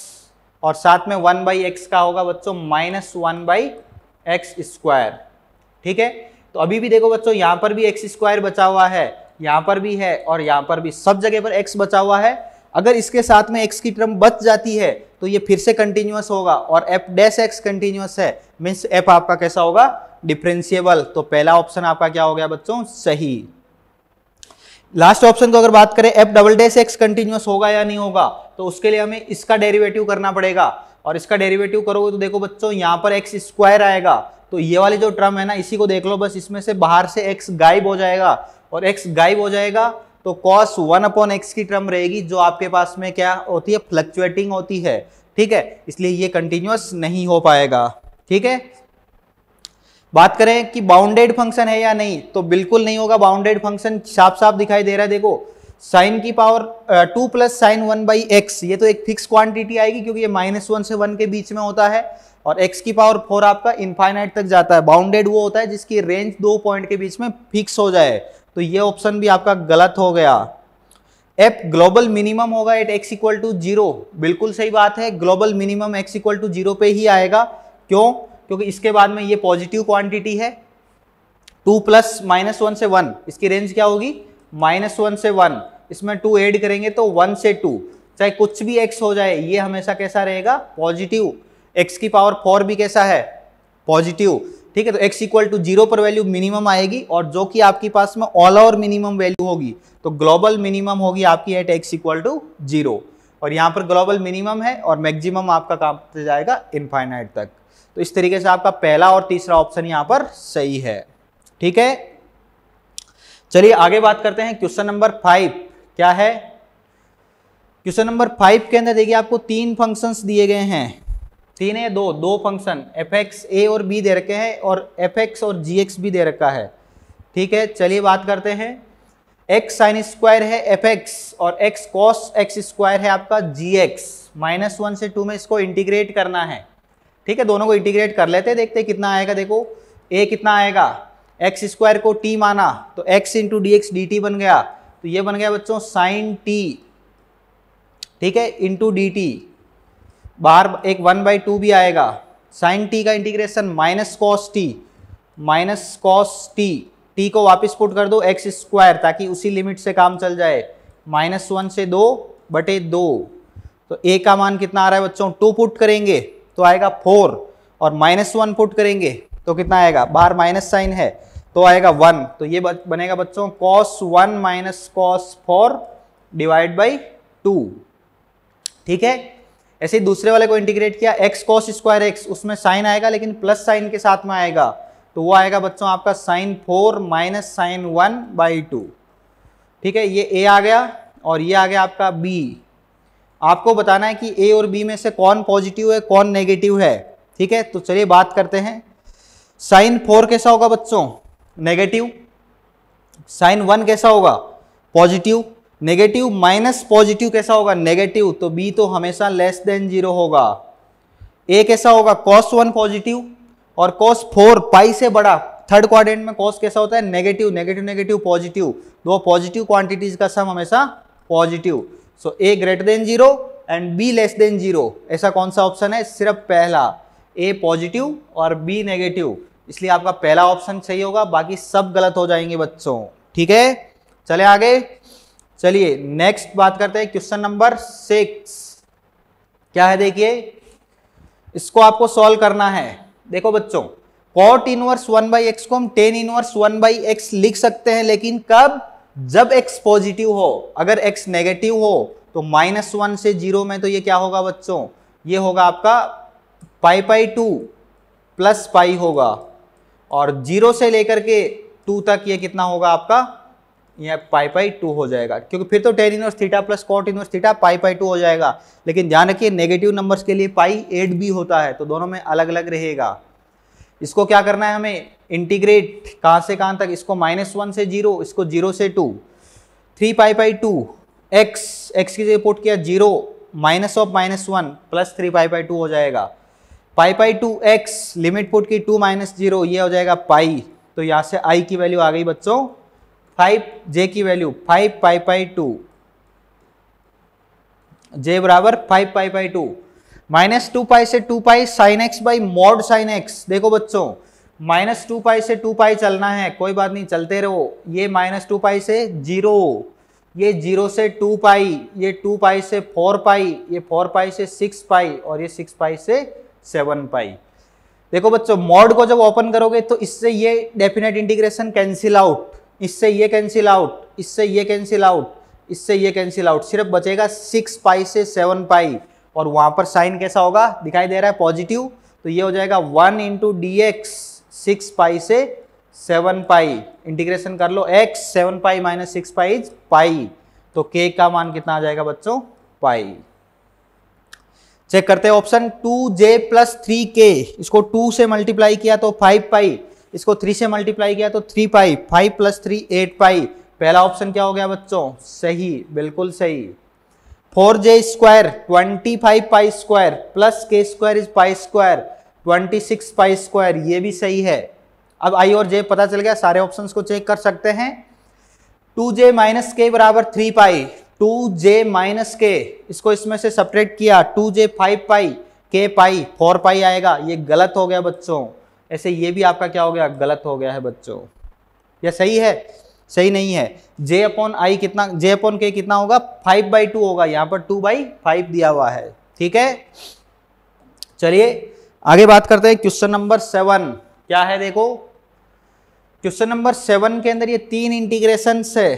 Speaker 1: और साथ में वन बाई एक्स का होगा बच्चों minus one by x square ठीक है तो अभी भी देखो बच्चों यहाँ पर भी एक्स स्क्वायर बचा हुआ है यहां पर भी है और यहाँ पर भी सब जगह पर एक्स बचा हुआ है अगर इसके साथ में एक्स की टर्म बच जाती है तो ये फिर से कंटिन्यूस होगा और एफ डैश एक्स कंटिन्यूस है मीन्स एफ आपका कैसा होगा डिफ्रेंशिएबल तो पहला ऑप्शन आपका क्या हो गया बच्चों सही लास्ट ऑप्शन को अगर बात करें f double dash x continuous होगा या नहीं होगा तो उसके लिए हमें इसका डेरिवेटिव करना पड़ेगा और इसका डेरिवेटिव करोगे तो देखो बच्चों यहाँ पर एक्स स्क्वायर आएगा तो ये वाली जो ट्रम है ना इसी को देख लो बस इसमें से बाहर से एक्स गायब हो जाएगा और एक्स गायब हो जाएगा तो कॉस वन अपॉन एक्स की ट्रम रहेगी जो आपके पास में क्या होती है फ्लक्चुएटिंग होती है ठीक है इसलिए ये कंटिन्यूस नहीं हो पाएगा ठीक है बात करें कि बाउंडेड फंक्शन है या नहीं तो बिल्कुल नहीं होगा बाउंडेड फंक्शन साफ साफ दिखाई दे रहा है देखो साइन की power two plus sine one by x ये तो एक फिक्स क्वांटिटी आएगी क्योंकि ये माइनस वन से वन के बीच में होता है और एक्स की पावर फोर आपका इनफाइनाइट तक जाता है बाउंडेड वो होता है जिसकी रेंज दो पॉइंट के बीच में फिक्स हो जाए तो ये ऑप्शन भी आपका गलत हो गया एफ ग्लोबल मिनिमम होगा at x equal to zero बिल्कुल सही बात है global minimum x equal to zero पे ही आएगा क्यों क्योंकि इसके बाद में ये पॉजिटिव क्वांटिटी है टू प्लस माइनस वन से वन इसकी रेंज क्या होगी माइनस वन से वन इसमें टू ऐड करेंगे तो वन से टू चाहे कुछ भी एक्स हो जाए ये हमेशा कैसा रहेगा पॉजिटिव एक्स की पावर फोर भी कैसा है पॉजिटिव ठीक है तो एक्स इक्वल टू जीरो पर वैल्यू मिनिमम आएगी और जो कि आपके पास में ऑल ओवर मिनिमम वैल्यू होगी तो ग्लोबल मिनिमम होगी आपकी at x equal to zero और यहाँ पर ग्लोबल मिनिमम है और मैक्सिमम आपका काम जाएगा इनफाइनाइट तक तो इस तरीके से आपका पहला और तीसरा ऑप्शन यहाँ पर सही है ठीक है चलिए आगे बात करते हैं क्वेश्चन नंबर फाइव क्या है क्वेश्चन नंबर फाइव के अंदर देखिए आपको तीन फंक्शंस दिए गए हैं तीन है दो दो फंक्शन एफ एक्स ए और बी दे रखे हैं और एफ एक्स और जी एक्स भी दे रखा है ठीक है चलिए बात करते हैं एक्स साइन स्क्वायर है एफ एक्स और एक्स कॉस एक्स स्क्वायर है आपका जी एक्स माइनस वन से टू में इसको इंटीग्रेट करना है ठीक है दोनों को इंटीग्रेट कर लेते हैं देखते हैं कितना आएगा देखो ए कितना आएगा एक्स स्क्वायर को टी माना तो x into d x d t बन गया तो ये बन गया बच्चों साइन टी ठीक है इंटू डी टी बाहर एक वन बाई टू भी आएगा साइन टी का integration minus cos t minus cos t t को वापस पुट कर दो एक्स स्क्वायर ताकि उसी लिमिट से काम चल जाए माइनस वन से दो बटे दो तो ए का मान कितना आ रहा है बच्चों टू पुट करेंगे तो आएगा फोर और माइनस वन पुट करेंगे तो कितना आएगा बाहर माइनस साइन है तो आएगा वन तो ये बनेगा बच्चों cos one minus cos four divide by two ठीक है ऐसे ही दूसरे वाले को इंटीग्रेट किया एक्स कॉस स्क्वायर एक्स उसमें साइन आएगा लेकिन प्लस साइन के साथ में आएगा तो वो आएगा बच्चों आपका sine four minus sine one by two ठीक है ये ए आ गया और ये आ गया आपका बी आपको बताना है कि ए और बी में से कौन पॉजिटिव है कौन नेगेटिव है ठीक है तो चलिए बात करते हैं साइन फोर कैसा होगा बच्चों नेगेटिव साइन वन कैसा होगा पॉजिटिव नेगेटिव माइनस पॉजिटिव कैसा होगा नेगेटिव तो बी तो हमेशा लेस देन जीरो होगा ए कैसा होगा कॉस वन पॉजिटिव और कॉस फोर पाई से बड़ा थर्ड क्वाड्रेंट में कॉस कैसा होता है नेगेटिव नेगेटिव नेगेटिव पॉजिटिव दो पॉजिटिव क्वांटिटीज का सम हमेशा positive so a greater than zero and b less than zero ऐसा कौन सा ऑप्शन है सिर्फ पहला ए पॉजिटिव और बी नेगेटिव इसलिए आपका पहला ऑप्शन सही होगा बाकी सब गलत हो जाएंगे बच्चों ठीक है चले आगे चलिए नेक्स्ट बात करते हैं क्वेश्चन नंबर सिक्स क्या है देखिए इसको आपको सॉल्व करना है देखो बच्चों cot inverse one by x को हम tan inverse one by x लिख सकते हैं लेकिन कब जब एक्स पॉजिटिव हो अगर एक्स नेगेटिव हो तो माइनस वन से जीरो में तो ये क्या होगा बच्चों ये होगा आपका pi pi two plus pi होगा और जीरो से लेकर के टू तक ये कितना होगा आपका यहाँ पाई पाई टू हो जाएगा क्योंकि फिर तो tan inverse theta plus cot inverse theta pi pi two हो जाएगा लेकिन ध्यान रखिए नेगेटिव नंबर्स के लिए पाई एट भी होता है तो दोनों में अलग अलग रहेगा इसको क्या करना है हमें इंटीग्रेट कहाँ से कहाँ तक इसको माइनस वन से जीरो इसको जीरो से two three pi pi two x x की जगह पुट किया zero minus of minus one plus three pi pi two हो जाएगा pi pi two x limit put की टू माइनस जीरो ये हो जाएगा पाई तो यहाँ से आई की वैल्यू आ गई बच्चों फाइव जे की value five pi pi two J बराबर five pi pi two minus two pi से two pi sine x by mod sine x देखो बच्चों माइनस टू पाई से टू पाई चलना है कोई बात नहीं चलते रहो ये माइनस टू पाई से जीरो ये जीरो से टू पाई ये टू पाई से फोर पाई ये फोर पाई से सिक्स पाई और ये सिक्स पाई से सेवन पाई देखो बच्चों मॉड को जब ओपन करोगे तो इससे ये डेफिनेट इंटीग्रेशन कैंसिल आउट इससे ये कैंसिल आउट इससे ये कैंसिल आउट इससे ये कैंसिल आउट सिर्फ बचेगा सिक्स पाई से सेवन पाई और वहां पर साइन कैसा होगा दिखाई दे रहा है पॉजिटिव तो ये हो जाएगा one into d x six pi से सेवन पाई इंटीग्रेशन कर लो x seven pi minus six pi is pi तो के का मान कितना आ जाएगा बच्चों पाई चेक करते हैं option two J plus three K इसको टू से मल्टीप्लाई किया तो फाइव पाई इसको थ्री से मल्टीप्लाई किया तो three pi five plus three eight pi पहला ऑप्शन क्या हो गया बच्चों सही बिल्कुल सही four J square twenty five pi square plus K square is pi square twenty six pi square ये भी सही है अब आई और जे पता चल गया सारे ऑप्शन को चेक कर सकते हैं टू जे माइनस के बराबर three pi two J minus K इसको इसमें से सपरेट किया टू जे फाइव पाई के पाई फोर पाई आएगा ये गलत हो गया बच्चों ऐसे ये भी आपका क्या हो गया गलत हो गया है बच्चों या सही है सही नहीं है जे अपॉन आई कितना जे अपॉन के कितना होगा फाइव बाई टू होगा यहाँ पर टू बाई फाइव दिया हुआ है ठीक है चलिए आगे बात करते हैं क्वेश्चन नंबर सेवन क्या है देखो क्वेश्चन नंबर सेवन के अंदर ये तीन इंटीग्रेशन है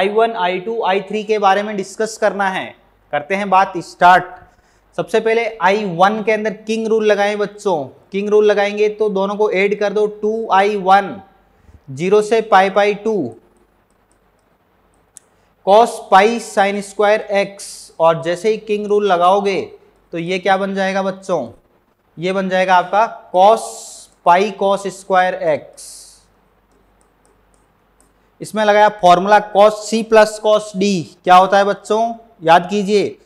Speaker 1: I one I two I three के बारे में डिस्कस करना है करते हैं बात स्टार्ट सबसे पहले आई वन के अंदर किंग रूल लगाए बच्चों किंग रूल लगाएंगे तो दोनों को ऐड कर दो टू आई वन जीरो से pi pi two cos pi sine square x और जैसे ही किंग रूल लगाओगे तो ये क्या बन जाएगा बच्चों ये बन जाएगा आपका cos pi cos square x इसमें लगाया formula cos C plus cos D क्या होता है बच्चों याद कीजिए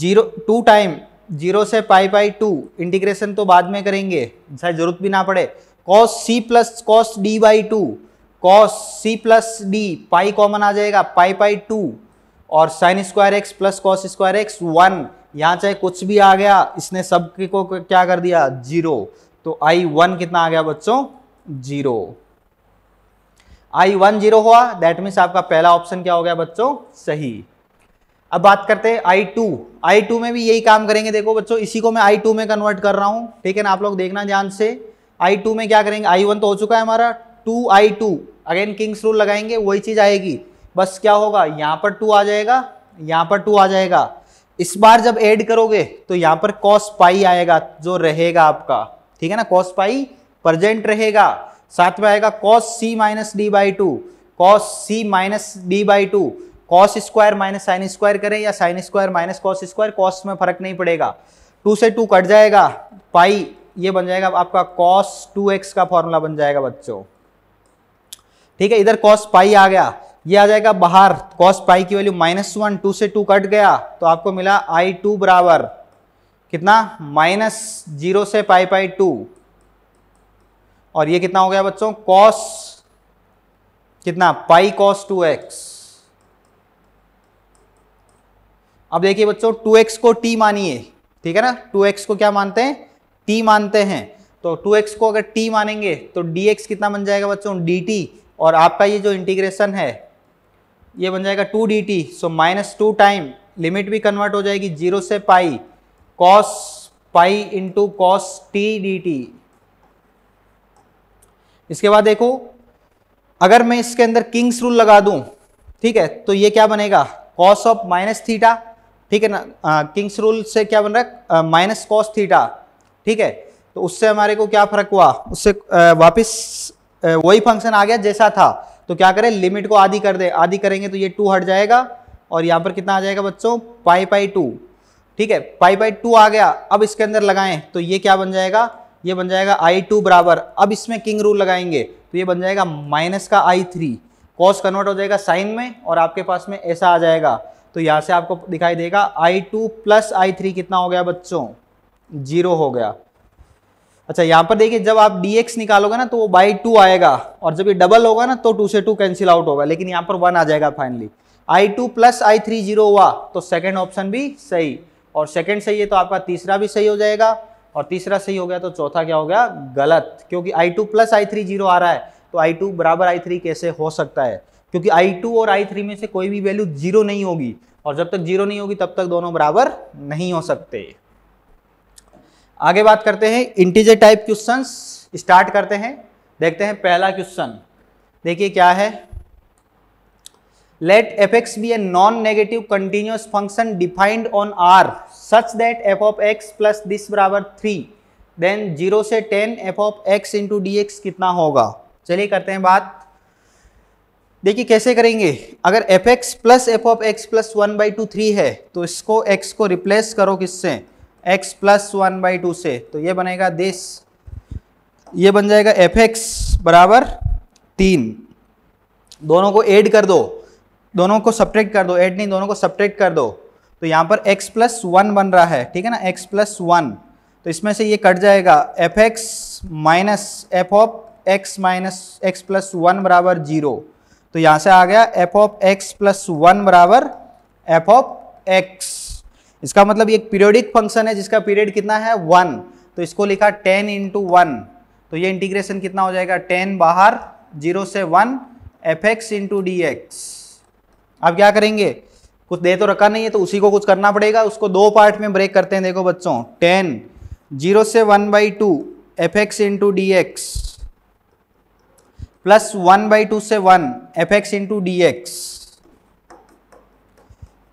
Speaker 1: जीरो टू टाइम जीरो से पाई बाई टू इंटीग्रेशन तो बाद में करेंगे शायद जरूरत भी ना पड़े cos C plus cos D by two cos C plus D pi common आ जाएगा पाई पाई टू और sine square x plus cos square x one यहाँ चाहे कुछ भी आ गया इसने सब को क्या कर दिया जीरो तो आई वन कितना आ गया बच्चों जीरो आई वन जीरो हुआ दैट मीन्स आपका पहला ऑप्शन क्या हो गया बच्चों सही अब बात करते हैं आई टू आई टू में भी यही काम करेंगे देखो बच्चों इसी को मैं आई टू में कन्वर्ट कर रहा हूँ ठीक है ना आप लोग देखना ध्यान से आई टू में क्या करेंगे आई वन तो हो चुका है हमारा two I two again King's rule लगाएंगे वही चीज़ आएगी बस क्या होगा यहाँ पर टू आ जाएगा यहाँ पर टू आ जाएगा इस बार जब ऐड करोगे तो यहाँ पर कॉस पाई आएगा जो रहेगा आपका ठीक है ना कॉस पाई प्रजेंट रहेगा साथ में आएगा cos c minus d by two cos c minus d by two cos square minus sine square करें या sine square minus cos square cos में फर्क नहीं पड़ेगा टू से टू कट जाएगा पाई ये बन जाएगा आपका कॉस टू एक्स का फॉर्मूला बन जाएगा बच्चों ठीक है इधर कॉस पाई आ गया ये आ जाएगा बाहर कॉस पाई की वैल्यू माइनस वन टू से टू कट गया तो आपको मिला आई टू बराबर कितना माइनस जीरो से पाई पाई टू और ये कितना हो गया बच्चों कॉस कितना पाई कॉस टू एक्स अब देखिए बच्चों 2x को t मानिए ठीक है ना 2x को क्या मानते हैं t मानते हैं तो 2x को अगर t मानेंगे तो dx कितना बन जाएगा बच्चों dt और आपका ये जो इंटीग्रेशन है ये बन जाएगा 2dt so minus two time limit भी कन्वर्ट हो जाएगी जीरो से pi cos pi into cos t d t इसके बाद देखो अगर मैं इसके अंदर किंग्स रूल लगा दूं ठीक है तो ये क्या बनेगा कॉस ऑफ माइनस थीटा ठीक है ना किंग्स रूल से क्या बन रहा है माइनस कॉस थीटा ठीक है तो उससे हमारे को क्या फर्क हुआ उससे वापस वही फंक्शन आ गया जैसा था तो क्या करें लिमिट को आधी कर दे आधी करेंगे तो ये टू हट जाएगा और यहाँ पर कितना आ जाएगा बच्चों पाई पाई टू ठीक है पाई पाई टू आ गया अब इसके अंदर लगाएं तो ये क्या बन जाएगा ये बन जाएगा आई टू बराबर अब इसमें किंग रूल लगाएंगे तो ये बन जाएगा माइनस का आई थ्री कॉस कन्वर्ट हो जाएगा साइन में और आपके पास में ऐसा आ जाएगा तो यहाँ से आपको दिखाई देगा I two plus I three कितना हो गया बच्चों जीरो हो गया अच्छा यहाँ पर देखिए जब आप dx निकालोगे ना तो वो बाई टू आएगा और जब ये डबल होगा ना तो टू से टू कैंसिल आउट होगा लेकिन यहाँ पर वन आ जाएगा finally I two plus I three zero हुआ तो सेकेंड ऑप्शन भी सही और सेकेंड सही है तो आपका तीसरा भी सही हो जाएगा और तीसरा सही हो गया तो चौथा क्या हो गया गलत क्योंकि I two plus I three zero आ रहा है तो आई टू बराबर आई थ्री कैसे हो सकता है क्योंकि आई टू और आई थ्री में से कोई भी वैल्यू जीरो नहीं होगी और जब तक जीरो नहीं होगी तब तक दोनों बराबर नहीं हो सकते आगे बात करते हैं इंटीजर टाइप क्वेश्चन स्टार्ट करते हैं देखते हैं पहला क्वेश्चन देखिए क्या है let f x be a non negative continuous function defined on R such that f of x plus this बराबर थ्री देन जीरो से ten f of x into d x कितना होगा चलिए करते हैं बात देखिए कैसे करेंगे अगर f x plus f of x plus one by two three है तो इसको x को रिप्लेस करो किससे x plus one by two से तो ये बनेगा दिस ये बन जाएगा एफ एक्स बराबर तीन दोनों को ऐड कर दो दोनों को सपरेट कर दो ऐड नहीं दोनों को सपरेट कर दो तो यहाँ पर x प्लस वन बन रहा है ठीक है ना x प्लस वन तो इसमें से ये कट जाएगा f x minus f of x minus x plus one बराबर जीरो तो यहां से आ गया f of x plus one बराबर एफ ऑफ एक्स इसका मतलब एक पीरियोडिक फंक्शन है जिसका पीरियड कितना है वन तो इसको लिखा टेन इंटू वन तो ये इंटीग्रेशन कितना हो जाएगा टेन बाहर जीरो से one f x into d x अब क्या करेंगे कुछ दे तो रखा नहीं है तो उसी को कुछ करना पड़ेगा उसको दो पार्ट में ब्रेक करते हैं देखो बच्चों टेन जीरो से one by two f x into d x plus one by two से one f x into d x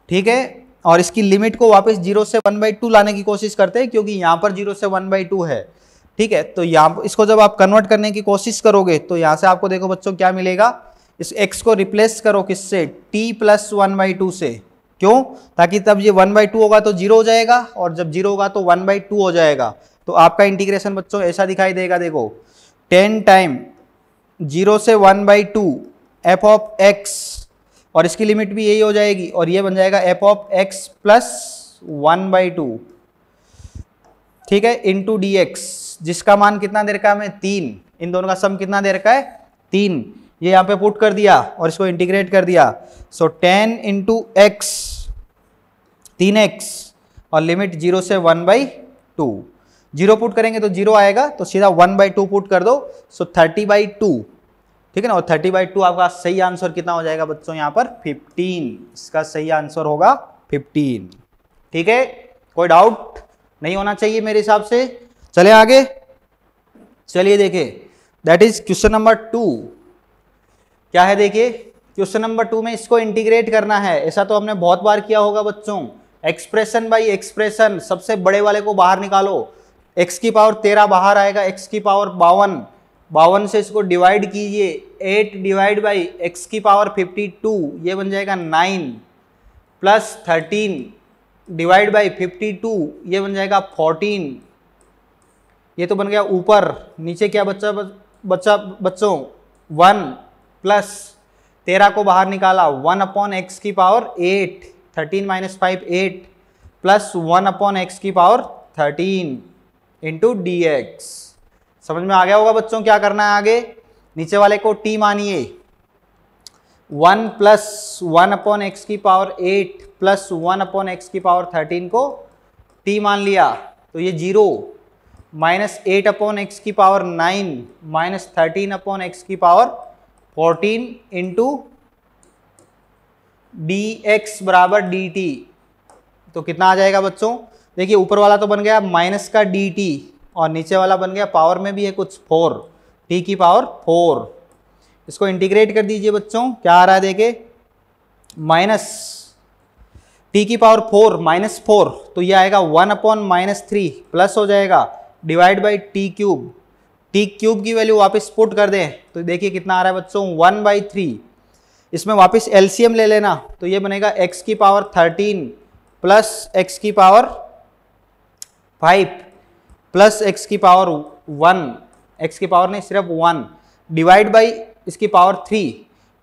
Speaker 1: ठीक है और इसकी लिमिट को वापस जीरो से वन बाई टू लाने की कोशिश करते हैं क्योंकि यहां पर जीरो से वन बाई टू है ठीक है तो यहां इसको जब आप कन्वर्ट करने की कोशिश करोगे तो यहां से आपको देखो बच्चों क्या मिलेगा इस एक्स को रिप्लेस करो किससे t plus one by two से क्यों ताकि तब ये वन बाई टू होगा तो जीरो हो जाएगा और जब जीरो होगा तो वन बाई टू हो जाएगा तो आपका इंटीग्रेशन बच्चों ऐसा दिखाई देगा देखो टेन टाइम जीरो से one by two f of x और इसकी लिमिट भी यही हो जाएगी और ये बन जाएगा f of x plus one by two ठीक है इंटू डी एक्स जिसका मान कितना देर का हमें तीन इन दोनों का सम कितना देर का है तीन ये यहाँ पे पुट कर दिया और इसको इंटीग्रेट कर दिया सो टेन इंटू एक्स तीन एक्स और लिमिट जीरो से one by two zero put करेंगे तो जीरो आएगा तो सीधा वन बाई टू पुट कर दो सो थर्टी बाई टू ठीक है ना और थर्टी बाई टू आपका सही आंसर कितना हो जाएगा बच्चों यहां पर फिफ्टीन इसका सही आंसर होगा फिफ्टीन ठीक है कोई डाउट नहीं होना चाहिए मेरे हिसाब से चले आगे चलिए देखे that is question number two क्या है देखिए क्वेश्चन नंबर टू में इसको इंटीग्रेट करना है ऐसा तो हमने बहुत बार किया होगा बच्चों एक्सप्रेशन बाई एक्सप्रेशन सबसे बड़े वाले को बाहर निकालो एक्स की पावर तेरह बाहर आएगा एक्स की पावर बावन बावन से इसको डिवाइड कीजिए एट डिवाइड बाई एक्स की पावर फिफ्टी टू ये बन जाएगा nine plus thirteen divide by fifty two ये बन जाएगा फोर्टीन ये तो बन गया ऊपर नीचे क्या बच्चा बच्चा बच्चों वन प्लस तेरह को बाहर निकाला वन अपॉन एक्स की power eight thirteen minus five eight plus one upon x की power thirteen into d x समझ में आ गया होगा बच्चों क्या करना है आगे नीचे वाले को टी मानिए one plus one upon x की power eight plus one upon x की पावर थर्टीन को टी मान लिया तो ये zero minus eight upon x की power nine minus thirteen upon x की power fourteen into d x बराबर डी टी तो कितना आ जाएगा बच्चों देखिए ऊपर वाला तो बन गया माइनस का डी टी और नीचे वाला बन गया पावर में भी है कुछ फोर टी की पावर फोर इसको इंटीग्रेट कर दीजिए बच्चों क्या आ रहा है देखे माइनस टी की पावर फोर माइनस फोर तो ये आएगा one upon minus three plus हो जाएगा divide by t cube t cube की वैल्यू वापस पुट कर दें तो देखिए कितना आ रहा है बच्चों वन बाई थ्री इसमें वापस एलसीएम ले लेना तो ये बनेगा एक्स की पावर थर्टीन प्लस एक्स की पावर फाइव प्लस एक्स की पावर वन एक्स की पावर नहीं सिर्फ वन डिवाइड बाई इसकी power three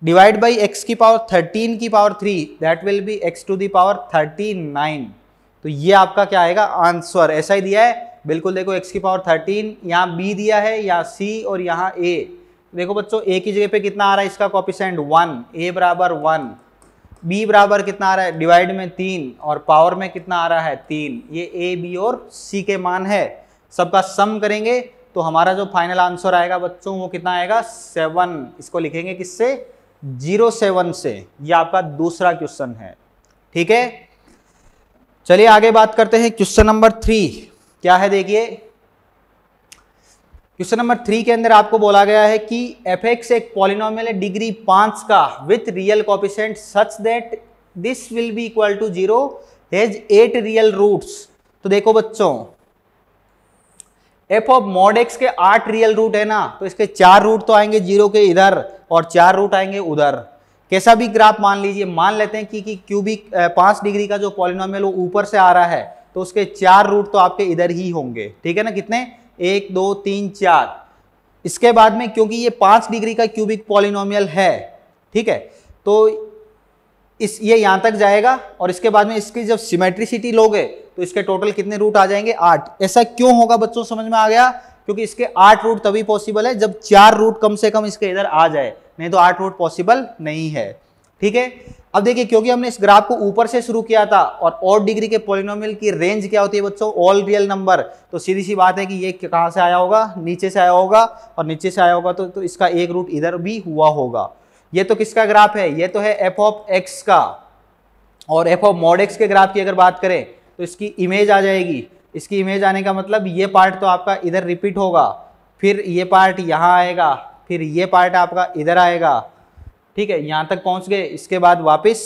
Speaker 1: divide by x की पावर थर्टीन की power three that will be x to the power thirty nine तो ये आपका क्या आएगा आंसर ऐसा ही दिया है बिल्कुल देखो एक्स की पावर थर्टीन यहाँ बी दिया है यहाँ सी और यहाँ ए देखो बच्चों ए की जगह पे कितना आ रहा है इसका सेंड वन ए बराबर वन b बराबर कितना आ रहा है डिवाइड में तीन और पावर में कितना आ रहा है तीन ये a, b और c के मान है सबका सम करेंगे तो हमारा जो फाइनल आंसर आएगा बच्चों वो कितना आएगा सेवन इसको लिखेंगे किससे जीरो सेवन से ये आपका दूसरा क्वेश्चन है ठीक है चलिए आगे बात करते हैं क्वेश्चन नंबर थ्री क्या है देखिए क्वेश्चन नंबर थ्री के अंदर आपको बोला गया है कि एफ एक्स एक पॉलिनोमियल है डिग्री पांच का with real coefficient such that this will be equal to zero has eight real roots तो देखो बच्चों एफ ऑफ मॉड एक्स के आठ रियल रूट है ना तो इसके चार रूट तो आएंगे जीरो के इधर और चार रूट आएंगे उधर कैसा भी ग्राफ मान लीजिए मान लेते हैं कि, कि क्यूबिक पांच डिग्री का जो पॉलिनोमियल वो ऊपर से आ रहा है तो उसके चार रूट तो आपके इधर ही होंगे ठीक है ना कितने एक दो तीन चार इसके बाद में क्योंकि ये पाँच डिग्री का क्यूबिक पॉलिनोमियल है ठीक है तो इस ये यहाँ तक जाएगा और इसके बाद में इसकी जब सिमेट्रिसिटी लोगे तो इसके टोटल कितने रूट आ जाएंगे आठ ऐसा क्यों होगा बच्चों समझ में आ गया क्योंकि इसके आठ रूट तभी पॉसिबल है जब चार रूट कम से कम इसके इधर आ जाए नहीं तो आठ रूट पॉसिबल नहीं है ठीक है अब देखिए क्योंकि हमने इस ग्राफ को ऊपर से शुरू किया था और और डिग्री के पोलिनोमियल की रेंज क्या होती है बच्चों ऑल रियल नंबर तो सीधी सी बात है कि ये कहाँ से आया होगा नीचे से आया होगा और नीचे से आया होगा तो, तो इसका एक रूट इधर भी हुआ होगा ये तो किसका ग्राफ है ये तो है एफ ऑफ एक्स का और एफ ऑफ मॉड एक्स के ग्राफ की अगर बात करें तो इसकी इमेज आ जाएगी इसकी इमेज आने का मतलब ये पार्ट तो आपका इधर रिपीट होगा फिर ये पार्ट यहाँ आएगा फिर ये पार्ट आपका इधर आएगा ठीक है यहाँ तक पहुँच गए इसके बाद वापस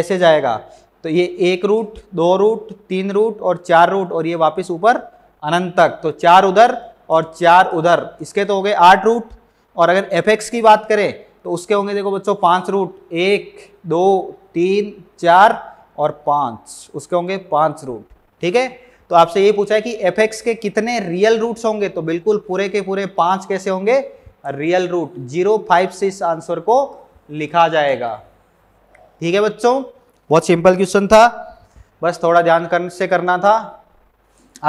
Speaker 1: ऐसे जाएगा तो ये एक रूट दो रूट तीन रूट और चार रूट और ये वापस ऊपर अनंत तक तो चार उधर और चार उधर इसके तो हो गए आठ रूट और अगर एफ की बात करें तो उसके होंगे देखो बच्चों पांच रूट एक दो तीन चार और पांच उसके होंगे पांच रूट ठीक है तो आपसे ये पूछा है कि एफ के कितने रियल रूट्स होंगे तो बिल्कुल पूरे के पूरे पांच कैसे होंगे रियल रूट जीरो फाइव से इस आंसर को लिखा जाएगा ठीक है बच्चों बहुत सिंपल क्वेश्चन था बस थोड़ा ध्यान करने से करना था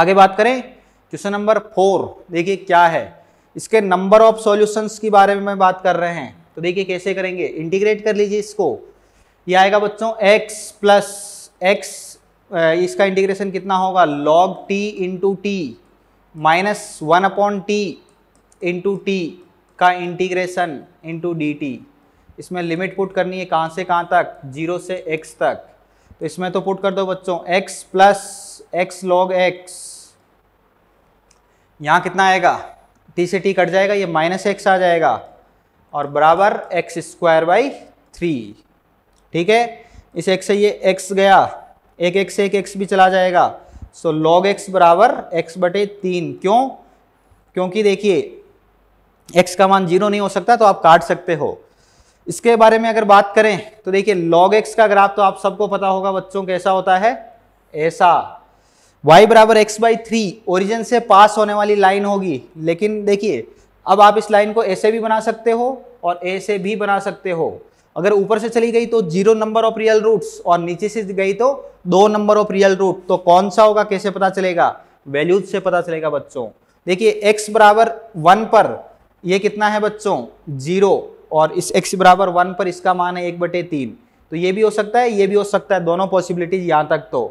Speaker 1: आगे बात करें क्वेश्चन नंबर फोर देखिए क्या है इसके नंबर ऑफ सॉल्यूशंस के बारे में बात कर रहे हैं तो देखिए कैसे करेंगे इंटीग्रेट कर लीजिए इसको ये आएगा बच्चों x प्लस एक्स इसका इंटीग्रेशन कितना होगा log t into t minus one upon t into t का इंटीग्रेशन इनटू डीटी इसमें लिमिट पुट करनी है कहाँ से कहाँ तक जीरो से एक्स तक तो इसमें तो पुट कर दो बच्चों x plus x log x यहाँ कितना आएगा टी से टी कट जाएगा ये माइनस एक्स आ जाएगा और बराबर एक्स स्क्वायर बाई थ्री ठीक है इस एक्स से ये एक्स गया एक एक्स से एक एक्स भी चला जाएगा सो लॉग एक्स बराबर एक्स बटे तीन क्यों क्योंकि देखिए एक्स का मान जीरो नहीं हो सकता तो आप काट सकते हो इसके बारे में अगर बात करें तो देखिए लॉग एक्स का ग्राफ तो आप सबको पता होगा बच्चों कैसा होता है ऐसा y बराबर एक्स बाई थ्री ओरिजिन से पास होने वाली लाइन होगी लेकिन देखिए अब आप इस लाइन को ऐसे भी बना सकते हो और ऐसे भी बना सकते हो अगर ऊपर से चली गई तो zero number of real roots और नीचे से गई तो दो नंबर ऑफ रियल रूट तो कौन सा होगा कैसे पता चलेगा वैल्यूज से पता चलेगा बच्चों देखिए x बराबर वन पर ये कितना है बच्चों जीरो और इस एक्स बराबर वन पर इसका मान है एक बटे तीन तो ये भी हो सकता है ये भी हो सकता है दोनों पॉसिबिलिटीज यहां तक तो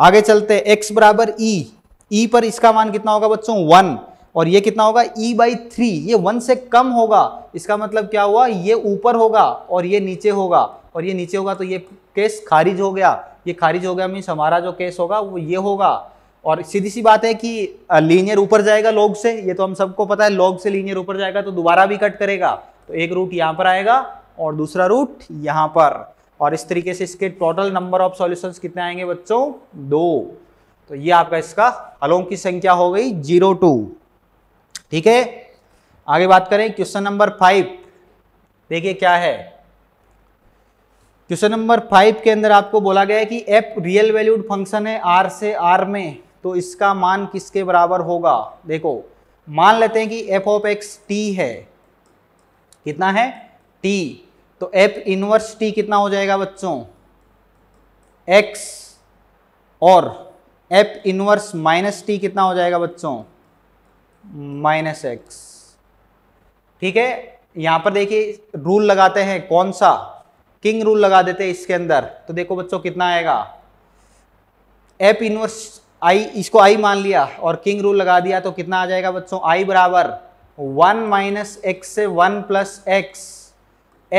Speaker 1: आगे चलते हैं एक्स बराबर ई e। ई e पर इसका मान कितना होगा बच्चों वन और ये कितना होगा e बाई थ्री ये वन से कम होगा इसका मतलब क्या हुआ ये ऊपर होगा और ये नीचे होगा और ये नीचे होगा तो ये केस खारिज हो गया ये खारिज हो गया मीन्स हमारा जो केस होगा वो ये होगा और सीधी सी बात है कि लीनियर ऊपर जाएगा लॉग से ये तो हम सबको पता है लॉग से लीनियर ऊपर जाएगा तो दोबारा भी कट करेगा तो एक रूट यहाँ पर आएगा और दूसरा रूट यहाँ पर और इस तरीके से इसके टोटल नंबर ऑफ सॉल्यूशंस कितने आएंगे बच्चों दो तो ये आपका इसका हलों की संख्या हो गई जीरो टू ठीक है आगे बात करें क्वेश्चन नंबर फाइव देखिए क्या है क्वेश्चन नंबर फाइव के अंदर आपको बोला गया है कि एफ रियल वैल्यूड फंक्शन है आर से आर में तो इसका मान किसके बराबर होगा देखो मान लेते हैं कि एफ ऑफ एक्स टी है कितना है टी तो एफ इनवर्स टी कितना हो जाएगा बच्चों एक्स और एफ इनवर्स माइनस टी कितना हो जाएगा बच्चों माइनस एक्स ठीक है यहां पर देखिए रूल लगाते हैं कौन सा किंग रूल लगा देते हैं इसके अंदर तो देखो बच्चों कितना आएगा एप इनवर्स आई इसको आई मान लिया और किंग रूल लगा दिया तो कितना आ जाएगा बच्चों आई बराबर वन माइनस एक्स से one plus x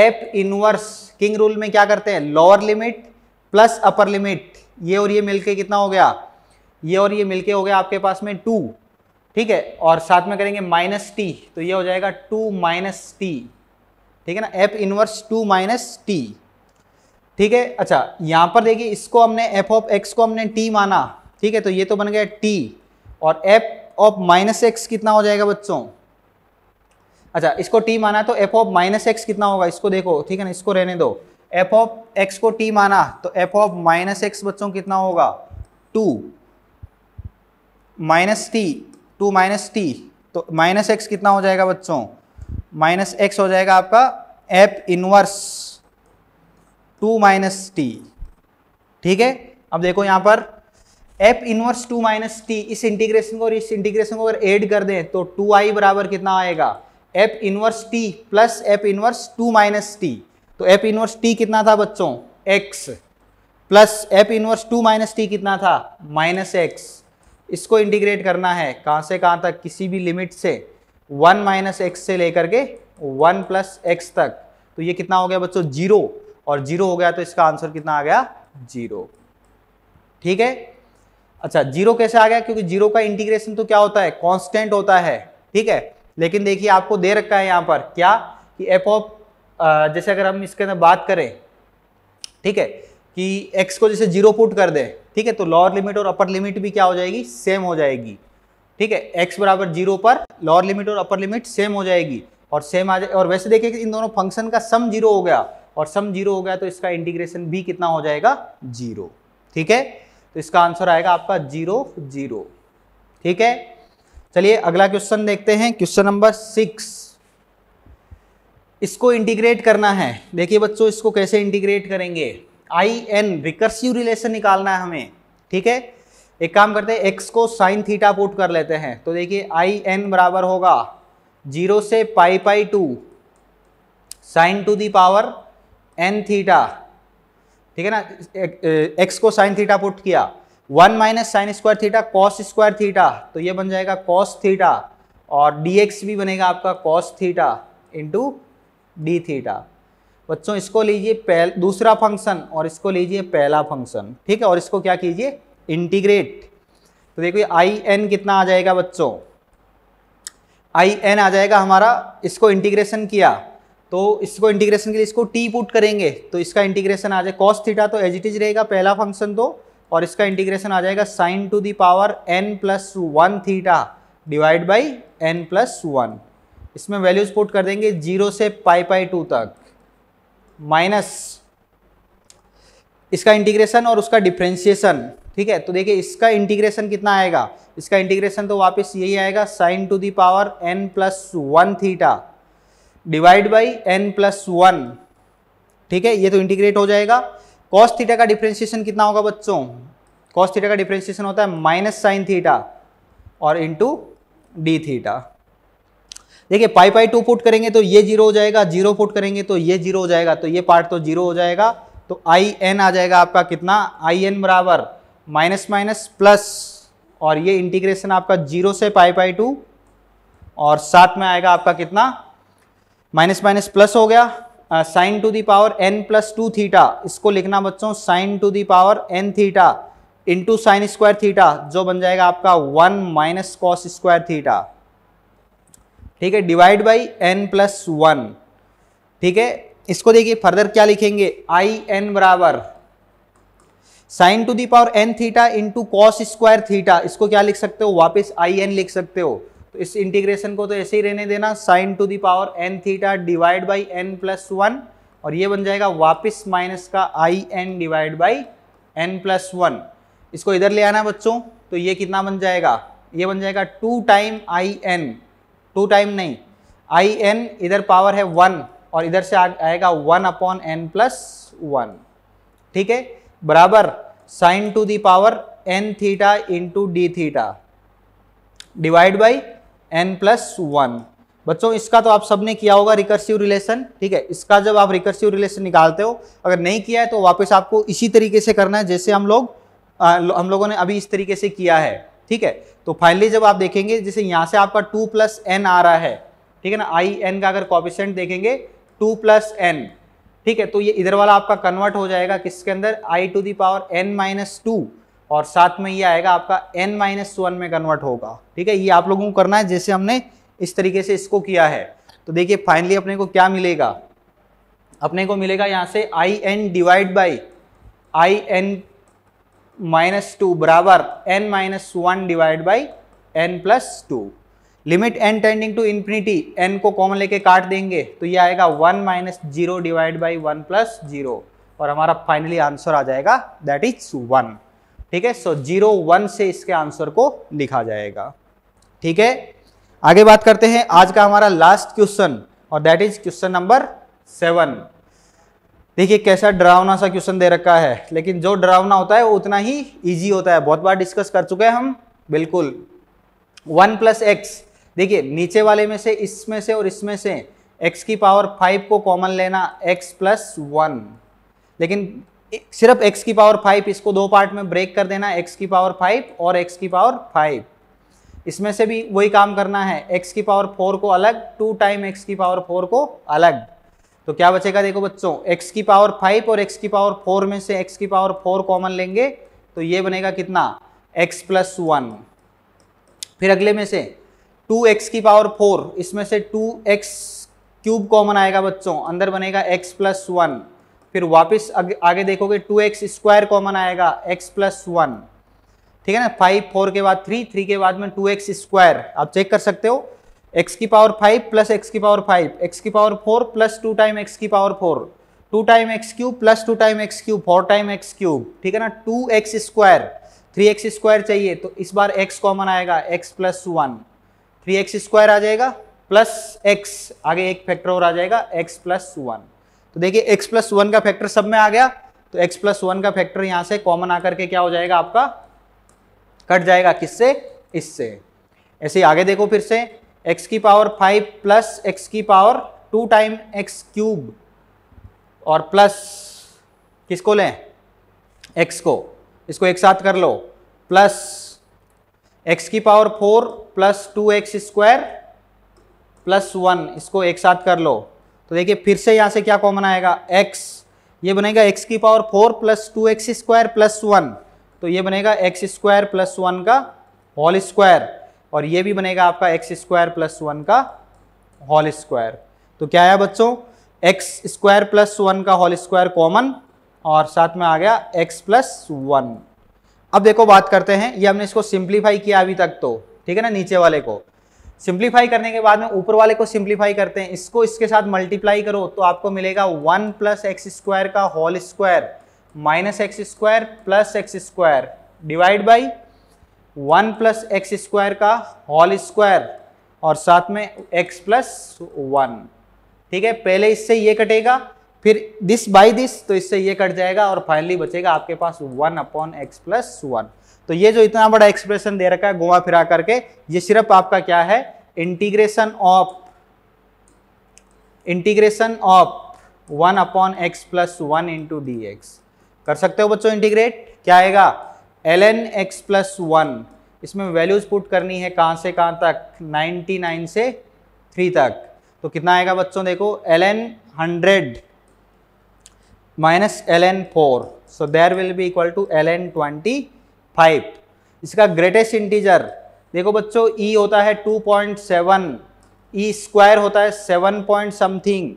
Speaker 1: f inverse king rule में क्या करते हैं lower limit plus upper limit ये और ये मिलके कितना हो गया ये और ये मिलके हो गया आपके पास में टू ठीक है और साथ में करेंगे माइनस टी तो ये हो जाएगा टू माइनस टी ठीक है ना f inverse two minus t ठीक है अच्छा यहाँ पर देखिए इसको हमने एफ ऑफ एक्स को हमने टी माना ठीक है तो ये तो बन गया टी और एफ ऑफ माइनस एक्स कितना हो जाएगा बच्चों अच्छा इसको टी माना तो एफ ऑफ माइनस एक्स कितना होगा इसको देखो ठीक है ना इसको रहने दो एफ ऑफ एक्स को टी माना तो एफ ऑफ माइनस एक्स बच्चों कितना होगा two minus t two minus t तो माइनस एक्स कितना हो जाएगा बच्चों माइनस एक्स हो जाएगा आपका f inverse two minus t ठीक है अब देखो यहां पर f inverse two minus t इस इंटीग्रेशन को और इस इंटीग्रेशन को अगर एड कर दें तो टू आई बराबर कितना आएगा f inverse t plus f inverse two minus t तो एप इनवर्स टी कितना था बच्चों x plus f inverse two minus t कितना था माइनस एक्स इसको इंटीग्रेट करना है कहाँ से कहाँ तक किसी भी लिमिट से वन माइनस एक्स से लेकर के वन प्लस एक्स तक तो ये कितना हो गया बच्चों जीरो और जीरो हो गया तो इसका आंसर कितना आ गया जीरो ठीक है अच्छा जीरो कैसे आ गया क्योंकि जीरो का इंटीग्रेशन तो क्या होता है कॉन्स्टेंट होता है ठीक है लेकिन देखिए आपको दे रखा है यहाँ पर क्या कि एफ ऑफ जैसे अगर हम इसके अंदर बात करें ठीक है कि एक्स को जैसे जीरो पुट कर दें ठीक है तो लोअर लिमिट और अपर लिमिट भी क्या हो जाएगी सेम हो जाएगी ठीक है एक्स बराबर जीरो पर लोअर लिमिट और अपर लिमिट सेम हो जाएगी और सेम आ जाए और वैसे देखिए इन दोनों फंक्शन का सम जीरो हो गया और सम जीरो हो गया तो इसका इंटीग्रेशन भी कितना हो जाएगा जीरो ठीक है तो इसका आंसर आएगा आपका जीरो जीरो ठीक है चलिए अगला क्वेश्चन देखते हैं क्वेश्चन नंबर सिक्स इसको इंटीग्रेट करना है देखिए बच्चों इसको कैसे इंटीग्रेट करेंगे आई एन रिकर्सिव रिलेशन निकालना है हमें ठीक है एक काम करते हैं एक्स को साइन थीटा पुट कर लेते हैं तो देखिए आई एन बराबर होगा जीरो से pi pi two sine to the power n theta ठीक है ना एक्स को साइन थीटा पुट किया one minus sine square theta cos square theta तो ये बन जाएगा कॉस थीटा और डी एक्स भी बनेगा आपका cos theta into d theta बच्चों इसको लीजिए पहल दूसरा फंक्शन और इसको लीजिए पहला फंक्शन ठीक है और इसको क्या कीजिए इंटीग्रेट तो देखो ये आई एन कितना आ जाएगा बच्चों आई एन आ जाएगा हमारा इसको इंटीग्रेशन किया तो इसको इंटीग्रेशन के लिए इसको टी पुट करेंगे तो इसका इंटीग्रेशन आ जाए कॉस थीटा तो एज इट इज रहेगा पहला फंक्शन तो और इसका इंटीग्रेशन आ जाएगा sine to the power n plus one theta divide by n plus one इसमें वैल्यूज पुट कर देंगे जीरो से पाई पाई टू तक माइनस इसका इंटीग्रेशन और उसका डिफ्रेंशिएशन ठीक है तो देखिए इसका इंटीग्रेशन कितना आएगा इसका इंटीग्रेशन तो वापस यही आएगा sine to the power n plus one theta divide by n plus one ठीक है ये तो इंटीग्रेट हो जाएगा कॉस थीटा का डिफ्रेंशिएशन कितना होगा बच्चों कॉस थीटा का डिफ्रेंशिएशन होता है माइनस साइन थीटा और इंटू डी थीटा देखिए पाई पाई टू पुट करेंगे तो ये जीरो हो जाएगा जीरो पुट करेंगे तो ये जीरो हो जाएगा तो ये पार्ट तो जीरो हो जाएगा तो आई एन आ जाएगा आपका कितना आई एन बराबर माइनस माइनस प्लस और ये इंटीग्रेशन आपका जीरो से पाई पाई टू और साथ में आएगा आपका कितना माइनस माइनस प्लस हो गया sine to the power n plus two theta इसको लिखना बच्चों sine to the power n theta into sine square theta जो बन जाएगा आपका one minus cos square theta ठीक है divide by n plus one ठीक है इसको देखिए फर्दर क्या लिखेंगे आई एन बराबर sine to the power n theta into cos square theta इसको क्या लिख सकते हो वापस आई एन लिख सकते हो तो इस इंटीग्रेशन को तो ऐसे ही रहने देना sine to the power n theta divide by n plus one और ये बन जाएगा वापस माइनस का I n divide by n plus one इसको इधर ले आना है बच्चों तो ये कितना बन जाएगा ये बन जाएगा two time I n two time नहीं आई एन इधर पावर है वन और इधर से आ, आएगा one upon n plus one ठीक है बराबर sine to the power n theta into d theta divide by n plus one बच्चों इसका तो आप सबने किया होगा रिकर्सिव रिलेशन ठीक है इसका जब आप रिकर्सिव रिलेशन निकालते हो अगर नहीं किया है तो वापस आपको इसी तरीके से करना है जैसे हम लोग आ, हम लोगों ने अभी इस तरीके से किया है ठीक है तो फाइनली जब आप देखेंगे जैसे यहाँ से आपका टू प्लस एन आ रहा है ठीक है ना आई एन का अगर कॉपिशेंट देखेंगे टू प्लस एन ठीक है तो ये इधर वाला आपका कन्वर्ट हो जाएगा किसके अंदर I to the power n minus two और साथ में ये आएगा आपका एन माइनस वन में कन्वर्ट होगा ठीक है ये आप लोगों को करना है जैसे हमने इस तरीके से इसको किया है तो देखिए फाइनली अपने को क्या मिलेगा अपने को मिलेगा यहाँ से I n divide by I n minus two बराबर n minus one divide by n plus two limit n tending to infinity n को कॉमन लेके काट देंगे तो ये आएगा one minus zero divide by one plus zero और हमारा फाइनली आंसर आ जाएगा दैट इज वन ठीक है सो जीरो वन से इसके आंसर को लिखा जाएगा ठीक है आगे बात करते हैं आज का हमारा लास्ट क्वेश्चन और that is question number seven देखिए कैसा डरावना सा क्वेश्चन दे रखा है लेकिन जो डरावना होता है वो उतना ही इजी होता है बहुत बार डिस्कस कर चुके हैं हम बिल्कुल वन प्लस एक्स देखिए नीचे वाले में से इसमें से और इसमें से एक्स की पावर फाइव को कॉमन लेना एक्स प्लस वन लेकिन सिर्फ x की पावर फाइव इसको दो पार्ट में ब्रेक कर देना x की पावर फाइव और x की पावर फाइव इसमें से भी वही काम करना है x की पावर फोर को अलग टू टाइम x की पावर फोर को अलग तो क्या बचेगा देखो बच्चों x की पावर फाइव और x की पावर फोर में से x की पावर फोर कॉमन लेंगे तो ये बनेगा कितना x प्लस वन फिर अगले में से टू एक्स की पावर फोर इसमें से टू एक्स क्यूब कॉमन आएगा बच्चों अंदर बनेगा x प्लस वन फिर वापस आगे, आगे देखोगे टू एक्स स्क्वायर कॉमन आएगा एक्स प्लस वन ठीक है ना फाइव फोर के बाद थ्री थ्री के बाद में टू एक्स स्क्वायर आप चेक कर सकते हो एक्स की पावर फाइव प्लस एक्स की पावर फाइव एक्स की power four plus two time x की power four two time x cube plus two time x cube four time x cube ठीक है ना two x square three x square चाहिए तो इस बार एक्स कॉमन आएगा x plus one three x square आ जाएगा प्लस एक्स आगे एक फैक्टर और आ जाएगा एक्स प्लस वन तो देखिए एक्स प्लस वन का फैक्टर सब में आ गया तो एक्स प्लस वन का फैक्टर यहाँ से कॉमन आकर के क्या हो जाएगा आपका कट जाएगा किससे इससे ऐसे आगे देखो फिर से एक्स की पावर फाइव प्लस एक्स की power two time x cube और प्लस किसको लें एक्स को इसको एक साथ कर लो प्लस एक्स की power four plus two x square plus one इसको एक साथ कर लो तो देखिए फिर से यहाँ से क्या कॉमन आएगा x ये बनेगा x की power four plus two x square plus one तो ये बनेगा एक्स स्क्वायर प्लस वन का होल स्क्वायर और ये भी बनेगा आपका एक्स स्क्वायर प्लस वन का होल स्क्वायर तो क्या आया बच्चों एक्स स्क्वायर प्लस वन का होल स्क्वायर कॉमन और साथ में आ गया एक्स प्लस वन अब देखो बात करते हैं ये हमने इसको सिंप्लीफाई किया अभी तक तो ठीक है ना नीचे वाले को सिंप्लीफाई करने के बाद में ऊपर वाले को सिंप्लीफाई करते हैं इसको इसके साथ मल्टीप्लाई करो तो आपको मिलेगा वन प्लस एक्स स्क्वायर का whole square minus x square plus x square divide by one plus x square का होल स्क्वायर और साथ में एक्स प्लस वन ठीक है पहले इससे ये कटेगा फिर दिस बाई दिस तो इससे ये कट जाएगा और फाइनली बचेगा आपके पास one upon x plus one तो ये जो इतना बड़ा एक्सप्रेशन दे रखा है घुमा फिरा करके ये सिर्फ आपका क्या है integration of integration of one upon x plus one into d x कर सकते हो बच्चों इंटीग्रेट क्या आएगा l n x plus one इसमें वैल्यूज पुट करनी है कहां से कहां तक 99 से 3 तक तो कितना आएगा बच्चों देखो l n hundred minus l n four so there will be equal to l n twenty five इसका ग्रेटेस्ट इंटीजर देखो बच्चों ई e होता है two point seven e square होता है seven point something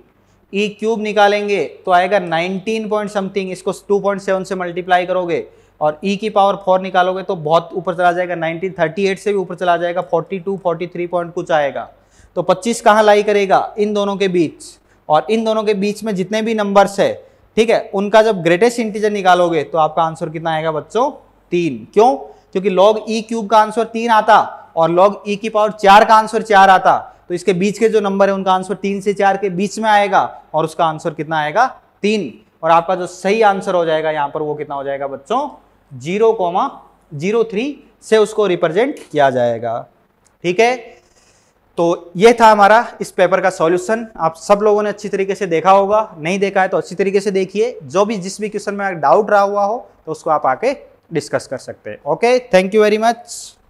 Speaker 1: e cube निकालेंगे तो आएगा नाइनटीन पॉइंट समथिंग इसको टू पॉइंट सेवन से मल्टीप्लाई करोगे और ई e की पावर फोर निकालोगे तो बहुत ऊपर चला जाएगा नाइनटीन थर्टी एट से भी ऊपर चला जाएगा forty two forty three point कुछ आएगा तो पच्चीस कहाँ लाई करेगा इन दोनों के बीच और इन दोनों के बीच में जितने भी नंबर्स है ठीक है उनका जब ग्रेटेस्ट इंटीजर निकालोगे तो आपका आंसर कितना आएगा बच्चों तीन क्यों क्योंकि लॉग ई क्यूब का आंसर तीन आता और लॉग ई e की पावर चार का आंसर चार आता तो इसके बीच के जो नंबर है उनका आंसर तीन से चार के बीच में आएगा और उसका आंसर कितना आएगा तीन और आपका जो सही आंसर हो जाएगा यहां पर वो कितना हो जाएगा बच्चों जीरो कोमा जीरो थ्री से उसको रिप्रेजेंट किया जाएगा ठीक है तो ये था हमारा इस पेपर का सॉल्यूशन आप सब लोगों ने अच्छी तरीके से देखा होगा नहीं देखा है तो अच्छी तरीके से देखिए जो भी जिस भी क्वेश्चन में डाउट रहा हुआ हो तो उसको आप आके डिस्कस कर सकते हैं okay thank you very much